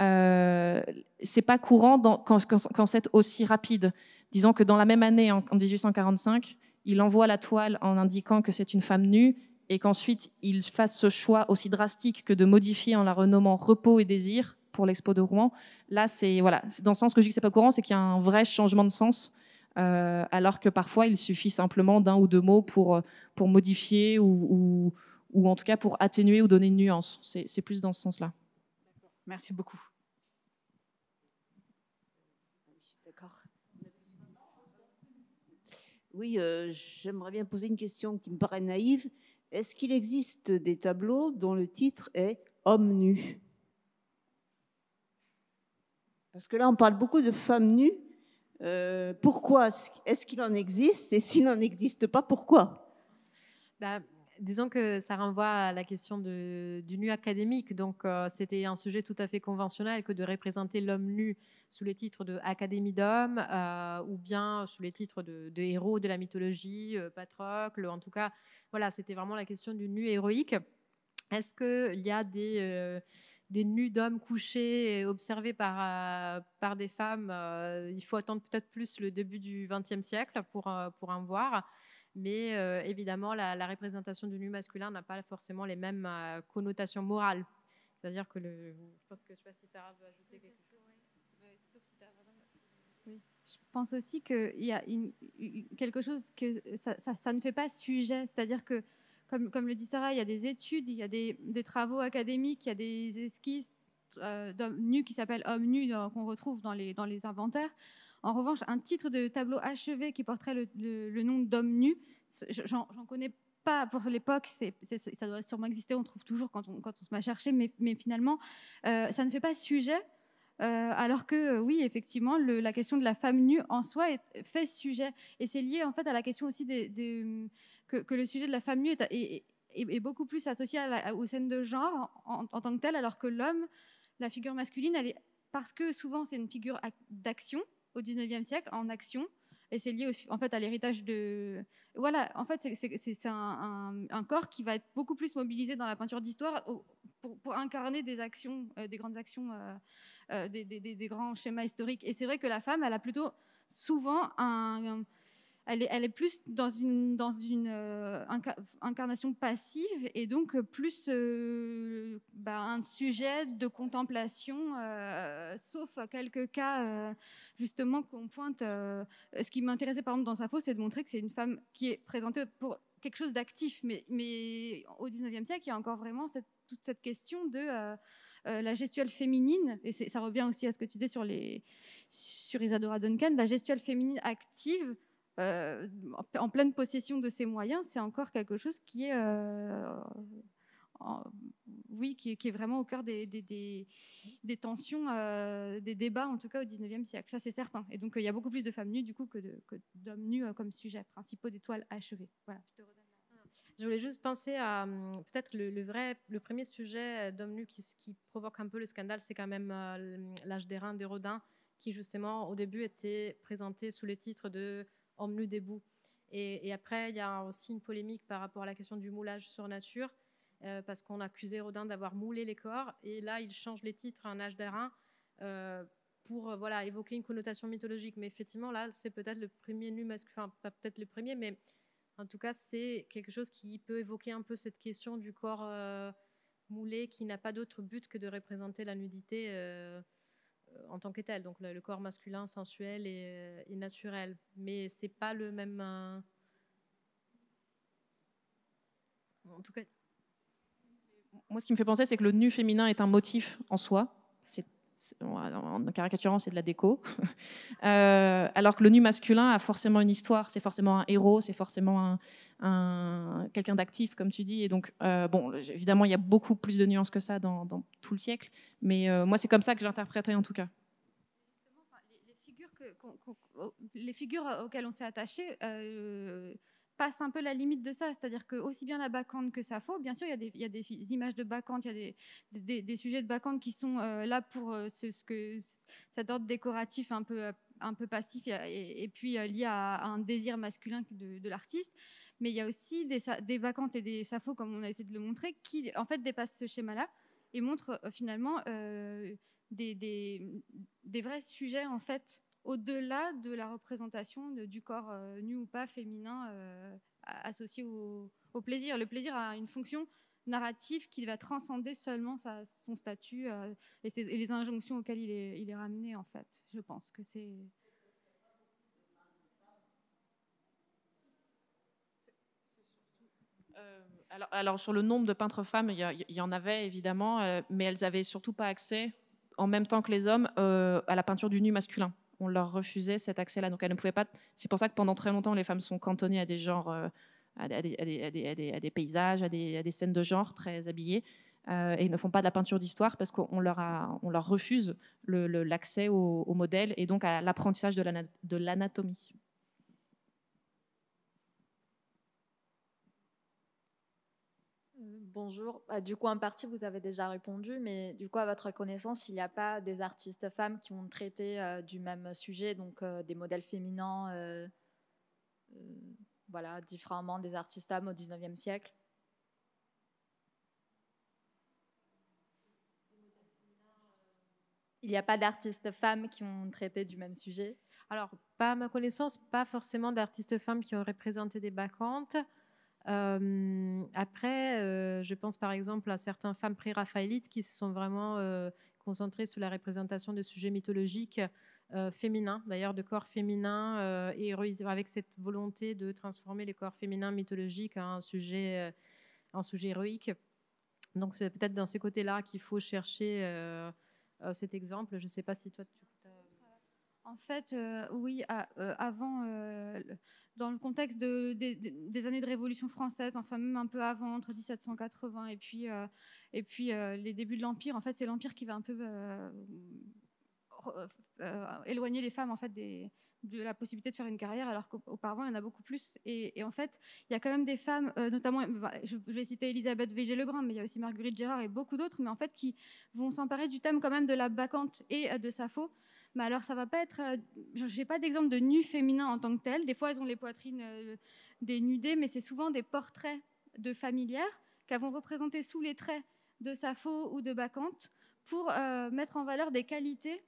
Euh, c'est pas courant quand, c'est aussi rapide. Disons que dans la même année, en 1845, il envoie la toile en indiquant que c'est une femme nue et qu'ensuite ils fassent ce choix aussi drastique que de modifier en la renommant Repos et Désir pour l'expo de Rouen. Là, c'est voilà, dans le sens que je dis que c'est pas courant, c'est qu'il y a un vrai changement de sens, euh, alors que parfois il suffit simplement d'un ou deux mots pour, euh, pour modifier ou, ou, en tout cas pour atténuer ou donner une nuance. C'est plus dans ce sens-là. Merci beaucoup. Oui, euh, j'aimerais bien poser une question qui me paraît naïve, est-ce qu'il existe des tableaux dont le titre est Homme nu Parce que là, on parle beaucoup de femmes nues. Euh, pourquoi Est-ce qu'il en existe Et s'il n'en existe pas, pourquoi bah, Disons que ça renvoie à la question du nu académique. Donc, euh, c'était un sujet tout à fait conventionnel que de représenter l'homme nu sous les titres de Académie d'hommes euh, ou bien sous les titres de, de héros de la mythologie, euh, Patrocle. En tout cas, voilà, c'était vraiment la question du nu héroïque. Est-ce qu'il y a des euh, des nus d'hommes couchés observés par, par des femmes. il faut attendre peut-être plus le début du XXe siècle pour, pour en voir. Mais évidemment, la, représentation du nu masculin n'a pas forcément les mêmes connotations morales. C'est-à-dire que le, je pense que je sais pas si Sarah veut ajouter quelque chose. Je pense aussi qu'il y a quelque chose que ça, ne fait pas sujet, c'est-à-dire que, comme, comme le dit Sarah, il y a des études, il y a des, travaux académiques, il y a des esquisses euh, d'hommes nus qui s'appellent hommes nus euh, qu'on retrouve dans les, inventaires. En revanche, un titre de tableau achevé qui porterait le, nom d'homme nu, j'en connais pas pour l'époque, ça doit sûrement exister, on trouve toujours quand on, se met à chercher, mais, finalement, euh, ça ne fait pas sujet. Euh, alors que euh, oui, effectivement, la question de la femme nue en soi est, fait sujet. Et c'est lié en fait à la question aussi que, le sujet de la femme nue est, beaucoup plus associé aux scènes de genre en, tant que telle, alors que l'homme, la figure masculine, parce que souvent c'est une figure d'action au 19e siècle, en action, et c'est lié en fait à l'héritage de. Voilà, en fait, c'est un, corps qui va être beaucoup plus mobilisé dans la peinture d'histoire pour, incarner des actions, euh, des grandes actions, euh, euh, des, grands schémas historiques. Et c'est vrai que la femme, elle a plutôt souvent un elle est, plus dans une, dans une euh, incarnation passive et donc euh, plus euh, bah, un sujet de contemplation, sauf quelques cas justement qu'on pointe. ce qui m'intéressait par exemple dans sa faute, c'est de montrer que c'est une femme qui est présentée pour quelque chose d'actif, mais, mais au 19e siècle, il y a encore vraiment toute cette question de la gestuelle féminine, et ça revient aussi à ce que tu disais sur, les, sur Isadora Duncan, la gestuelle féminine active euh, en pleine possession de ses moyens, c'est encore quelque chose qui est euh, oui, qui vraiment au cœur des, des, tensions, euh, des débats, en tout cas au 19e siècle. Ça, c'est certain. Et donc, il y a beaucoup plus de femmes nues, du coup, que d'hommes nus comme sujet principaux des toiles achevées. Voilà, je, voulais juste penser à peut-être le, vrai, le premier sujet d'hommes nus qui, qui, provoque un peu le scandale, c'est quand même l'âge des reins des Rodin, qui justement au début était présenté sous le titre de nu debout. Et, et après, il y a aussi une polémique par rapport à la question du moulage sur nature, euh, parce qu'on accusait Rodin d'avoir moulé les corps, et là, il change les titres à un âge d'airain euh, pour euh, voilà, évoquer une connotation mythologique. Mais effectivement, là, c'est peut-être le premier nu masculin, pas peut-être le premier, mais en tout cas, c'est quelque chose qui peut évoquer un peu cette question du corps moulé qui n'a pas d'autre but que de représenter la nudité euh, en tant que tel. Donc le, corps masculin sensuel euh, et, naturel. Mais c'est pas le même. Euh, en tout cas. Moi, ce qui me fait penser, c'est que le nu féminin est un motif en soi. C'est en caricaturant, c'est de la déco. Euh, alors que le nu masculin a forcément une histoire, c'est forcément un héros, c'est forcément un, quelqu'un d'actif, comme tu dis. Et donc, euh, bon, évidemment, il y a beaucoup plus de nuances que ça dans, tout le siècle, mais euh, moi, c'est comme ça que j'interprétais en tout cas. Les figures, figures auxquelles on s'est attaché passe un peu la limite de ça. C'est-à-dire que aussi bien la bacchante que faut, bien sûr, il y a des, images de bacchante, il y a des, sujets de bacchante qui sont euh, là pour euh, ce, que cet ordre décoratif un peu, euh, passif et, puis lié à, un désir masculin de, l'artiste. Mais il y a aussi des, des bacchantes et des SAFO, comme on a essayé de le montrer, qui en fait dépassent ce schéma-là et montrent finalement des, des, vrais sujets en fait au-delà de la représentation du corps euh, nu ou pas féminin euh, associé au, plaisir. Le plaisir a une fonction narrative qui va transcender seulement son statut euh, et, les injonctions auxquelles il est, ramené, en fait. Je pense que c'est... Alors, sur le nombre de peintres femmes, il y, en avait évidemment, mais elles n'avaient surtout pas accès, en même temps que les hommes, à la peinture du nu masculin on leur refusait cet accès-là. Donc ne pouvaient pas. C'est pour ça que pendant très longtemps, les femmes sont cantonnées à des genres, à, des, paysages, à des, scènes de genre très habillées. Euh, et ne font pas de la peinture d'histoire parce qu'on leur, on leur refuse l'accès le, modèles au, modèle et donc à l'apprentissage de l'anatomie. Bonjour. Bah, du coup, en partie, vous avez déjà répondu, mais du coup, à votre connaissance, il n'y a pas des artistes femmes qui ont traité euh, du même sujet, donc euh, des modèles féminins, euh, voilà, différemment des artistes hommes au 19e siècle Il n'y a pas d'artistes femmes qui ont traité du même sujet Alors, pas à ma connaissance, pas forcément d'artistes femmes qui ont représenté des bacchantes après, je pense par exemple à certaines femmes pré-raphaélites qui se sont vraiment concentrées sur la représentation de sujets mythologiques féminins, d'ailleurs de corps féminins, et avec cette volonté de transformer les corps féminins mythologiques en sujets héroïques, sujet Donc c'est peut-être dans ce côté-là qu'il faut chercher euh, cet exemple. Je ne sais pas si toi tu en fait, euh, oui, euh, avant, euh, dans le contexte des années de Révolution française, enfin même un peu avant, entre 1780 et puis, les débuts de l'Empire, en fait, c'est l'Empire qui va un peu éloigner les femmes en fait, de la possibilité de faire une carrière, alors qu'auparavant, il y en a beaucoup plus. Et, en fait, il y a quand même des femmes, notamment, bah, je vais citer Elisabeth végé lebrun mais il y a aussi Marguerite Gérard et beaucoup d'autres, mais en fait, qui vont s'emparer du thème quand même de la bacchante et de Sappho alors ça va pas être. Euh, je n'ai pas d'exemple de nu féminin en tant que tel. Des fois, elles ont les poitrines euh, dénudées, mais c'est souvent des portraits de familières qu'elles vont représenter sous les traits de Sappho ou de Bacchante pour euh, mettre en valeur des qualités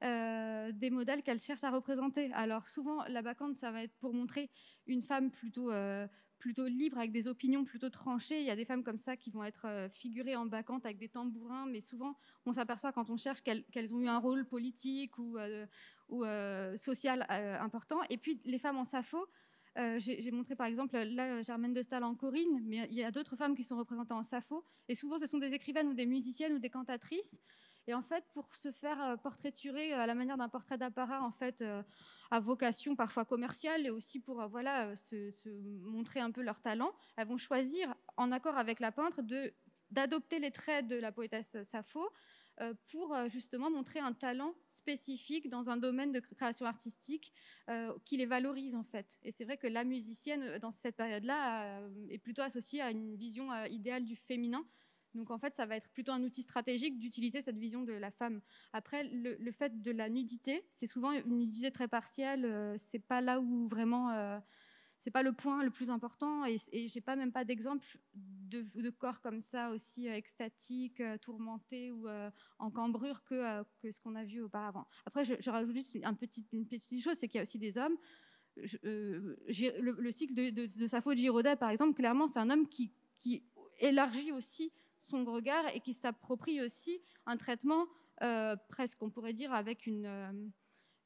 des modèles qu'elles cherchent à représenter. Alors souvent, la bacchante, ça va être pour montrer une femme plutôt plutôt libres, avec des opinions plutôt tranchées. Il y a des femmes comme ça qui vont être euh, figurées en bacante avec des tambourins, mais souvent on s'aperçoit quand on cherche qu'elles ont eu un rôle politique ou, euh, euh, social important. Et puis les femmes en safo, j'ai montré par exemple là Germaine de Staël en Corinne, mais il y a d'autres femmes qui sont représentées en safo, Et souvent ce sont des écrivaines ou des musiciennes ou des cantatrices. Et en fait, pour se faire euh, portraiturer euh, à la manière d'un portrait d'apparat, en fait, euh, à vocation parfois commerciale et aussi pour voilà, se, montrer un peu leur talent, elles vont choisir, en accord avec la peintre, d'adopter les traits de la poétesse Sappho pour justement montrer un talent spécifique dans un domaine de création artistique qui les valorise en fait. Et c'est vrai que la musicienne dans cette période-là est plutôt associée à une vision idéale du féminin donc en fait, ça va être plutôt un outil stratégique d'utiliser cette vision de la femme. Après, le, fait de la nudité, c'est souvent une nudité très partielle. Euh, c'est pas là où vraiment, euh, c'est pas le point le plus important. Et, et j'ai pas même pas d'exemple de, corps comme ça aussi euh, extatique, tourmenté ou en cambrure que, ce qu'on a vu auparavant. Après, je, rajoute juste une petite chose, c'est qu'il y a aussi des hommes. le, cycle de, de, de par exemple, clairement, c'est un homme qui élargit aussi son regard et qui s'approprie aussi un traitement euh, presque, on pourrait dire, avec euh,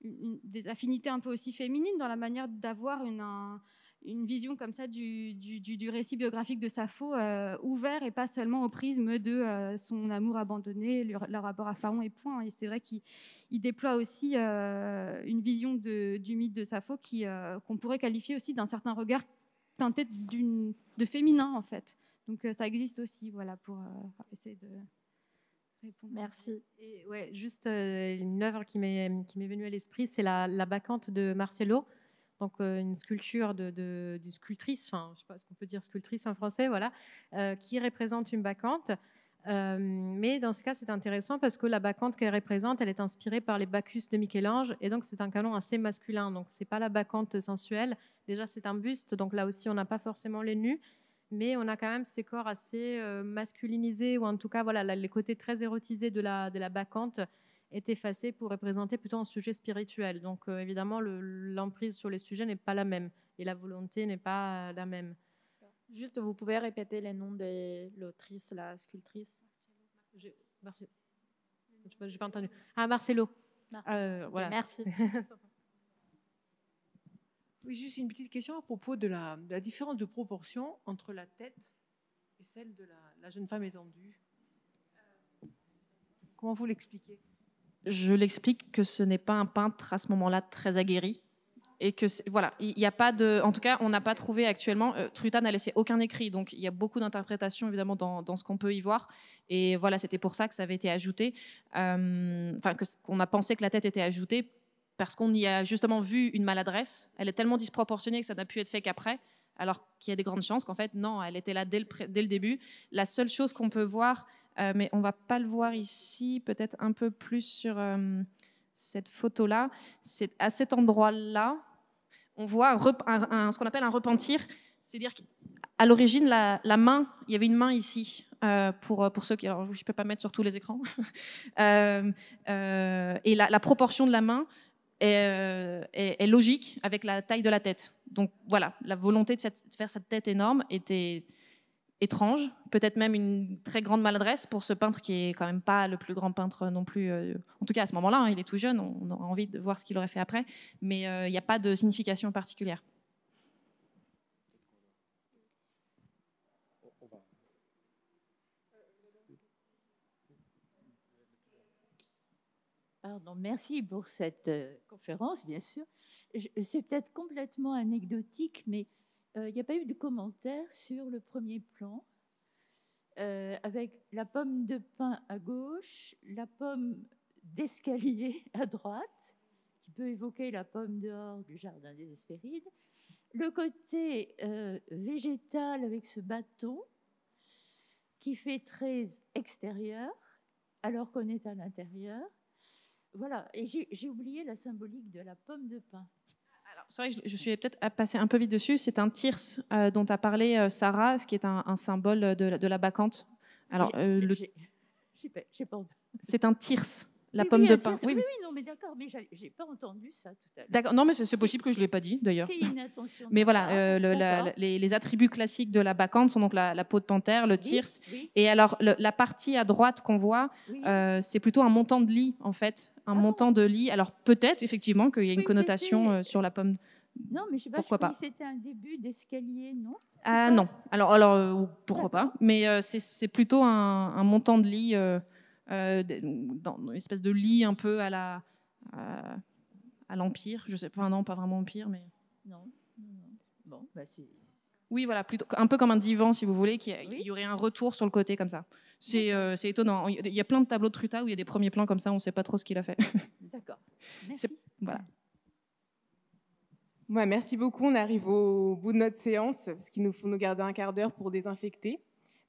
des affinités un peu aussi féminines dans la manière d'avoir une, vision comme ça du, récit biographique de Sappho euh, ouvert et pas seulement au prisme de son amour abandonné, le, rapport à Pharaon et point. Et c'est vrai qu'il déploie aussi une vision du mythe de Sappho qu'on pourrait qualifier aussi d'un certain regard teinté de féminin en fait. Donc euh, ça existe aussi, voilà, pour euh, essayer de répondre. Merci. Et, juste euh, une œuvre qui m'est venue à l'esprit, c'est la, Bacchante de Marcello donc une sculpture d'une de, sculptrice, enfin, je ne sais pas ce qu'on peut dire sculptrice en français, voilà, qui représente une bacchante. mais dans ce cas, c'est intéressant parce que la bacchante qu'elle représente, elle est inspirée par les Bacchus de Michel-Ange, et donc c'est un canon assez masculin. Donc c'est pas la bacchante sensuelle. Déjà, c'est un buste, donc là aussi, on n'a pas forcément les nus mais on a quand même ces corps assez euh, masculinisés, ou en tout cas, voilà, les côtés très érotisés de la, de la bacchante est effacé pour représenter plutôt un sujet spirituel. Donc euh, évidemment, l'emprise sur les sujets n'est pas la même et la volonté n'est pas la même. Juste, vous pouvez répéter les noms de l'autrice, la sculptrice Je n'ai pas entendu. Ah, Marcelo. Euh, voilà. Merci. Oui, juste une petite question à propos de la, différence de proportion entre la tête et celle de la, jeune femme étendue. Euh, comment vous l'expliquez Je l'explique que ce n'est pas un peintre à ce moment-là très aguerri. Et que voilà, il n'y a pas de. En tout cas, on n'a pas trouvé actuellement. Euh, Truta n'a laissé aucun écrit, donc il y a beaucoup d'interprétations évidemment dans, ce qu'on peut y voir. Et voilà, c'était pour ça que ça avait été ajouté. Euh, enfin, qu'on a pensé que la tête était ajoutée parce qu'on y a justement vu une maladresse. Elle est tellement disproportionnée que ça n'a pu être fait qu'après, alors qu'il y a des grandes chances qu'en fait, non, elle était là dès le, début. La seule chose qu'on peut voir, euh, mais on va pas le voir ici, peut-être un peu plus sur euh, cette photo-là, c'est à cet endroit-là, on voit ce qu'on appelle un repentir, c'est-à-dire qu'à l'origine, la, main, il y avait une main ici. Euh, pour, pour ceux qui... Alors, je ne peux pas mettre sur tous les écrans. et la proportion de la main, euh, est, logique avec la taille de la tête. Donc voilà, la volonté de faire, cette tête énorme était étrange, peut-être même une très grande maladresse pour ce peintre qui est quand même pas le plus grand peintre non plus. Euh, en tout cas, à ce moment-là, hein, il est tout jeune, on, a envie de voir ce qu'il aurait fait après, mais euh, il n'y a pas de signification particulière. merci pour cette euh, conférence, bien sûr. C'est peut-être complètement anecdotique, mais euh, il n'y a pas eu de commentaire sur le premier plan, euh, avec la pomme de pin à gauche, la pomme d'escalier à droite, qui peut évoquer la pomme dehors du jardin des Hespérides, le côté végétal avec ce bâton qui fait très extérieur, alors qu'on est à l'intérieur, voilà, et j'ai oublié la symbolique de la pomme de pin. Alors, c'est vrai je, suis peut-être passé un peu vite dessus. C'est un tirse euh, dont a parlé euh, Sarah, ce qui est un, symbole euh, de, la, bacchante. Alors, C'est un tirs. La pomme de pain. Oui, oui, non, mais d'accord, mais j'ai pas entendu ça tout à l'heure. D'accord, non, mais c'est possible que je l'ai pas dit d'ailleurs. C'est mais voilà, euh, les, attributs classiques de la bacchante sont donc la, peau de panthère, le tirse. Et alors, la partie à droite qu'on voit, euh, c'est plutôt un montant de lit en fait. Un ah montant de lit. Alors, peut-être effectivement qu'il y a une connotation euh, sur la pomme. Non, mais je sais pas. Pourquoi pas C'était un début d'escalier, non Ah non. Alors, alors pourquoi pas Mais c'est plutôt un, montant de lit euh, dans une espèce de lit un peu à la euh, à, l'empire. Je sais, enfin non, pas vraiment empire, mais non. Bon, bah, oui, voilà, plutôt, un peu comme un divan, si vous voulez, il y aurait un retour sur le côté comme ça. C'est euh, étonnant. Il y a plein de tableaux de Truta où il y a des premiers plans comme ça, on ne sait pas trop ce qu'il a fait. D'accord. Merci. Voilà. Ouais, merci beaucoup. On arrive au bout de notre séance, parce qu'il nous faut nous garder un quart d'heure pour désinfecter.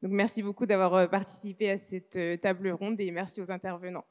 Donc merci beaucoup d'avoir euh, participé à cette euh, table ronde et merci aux intervenants.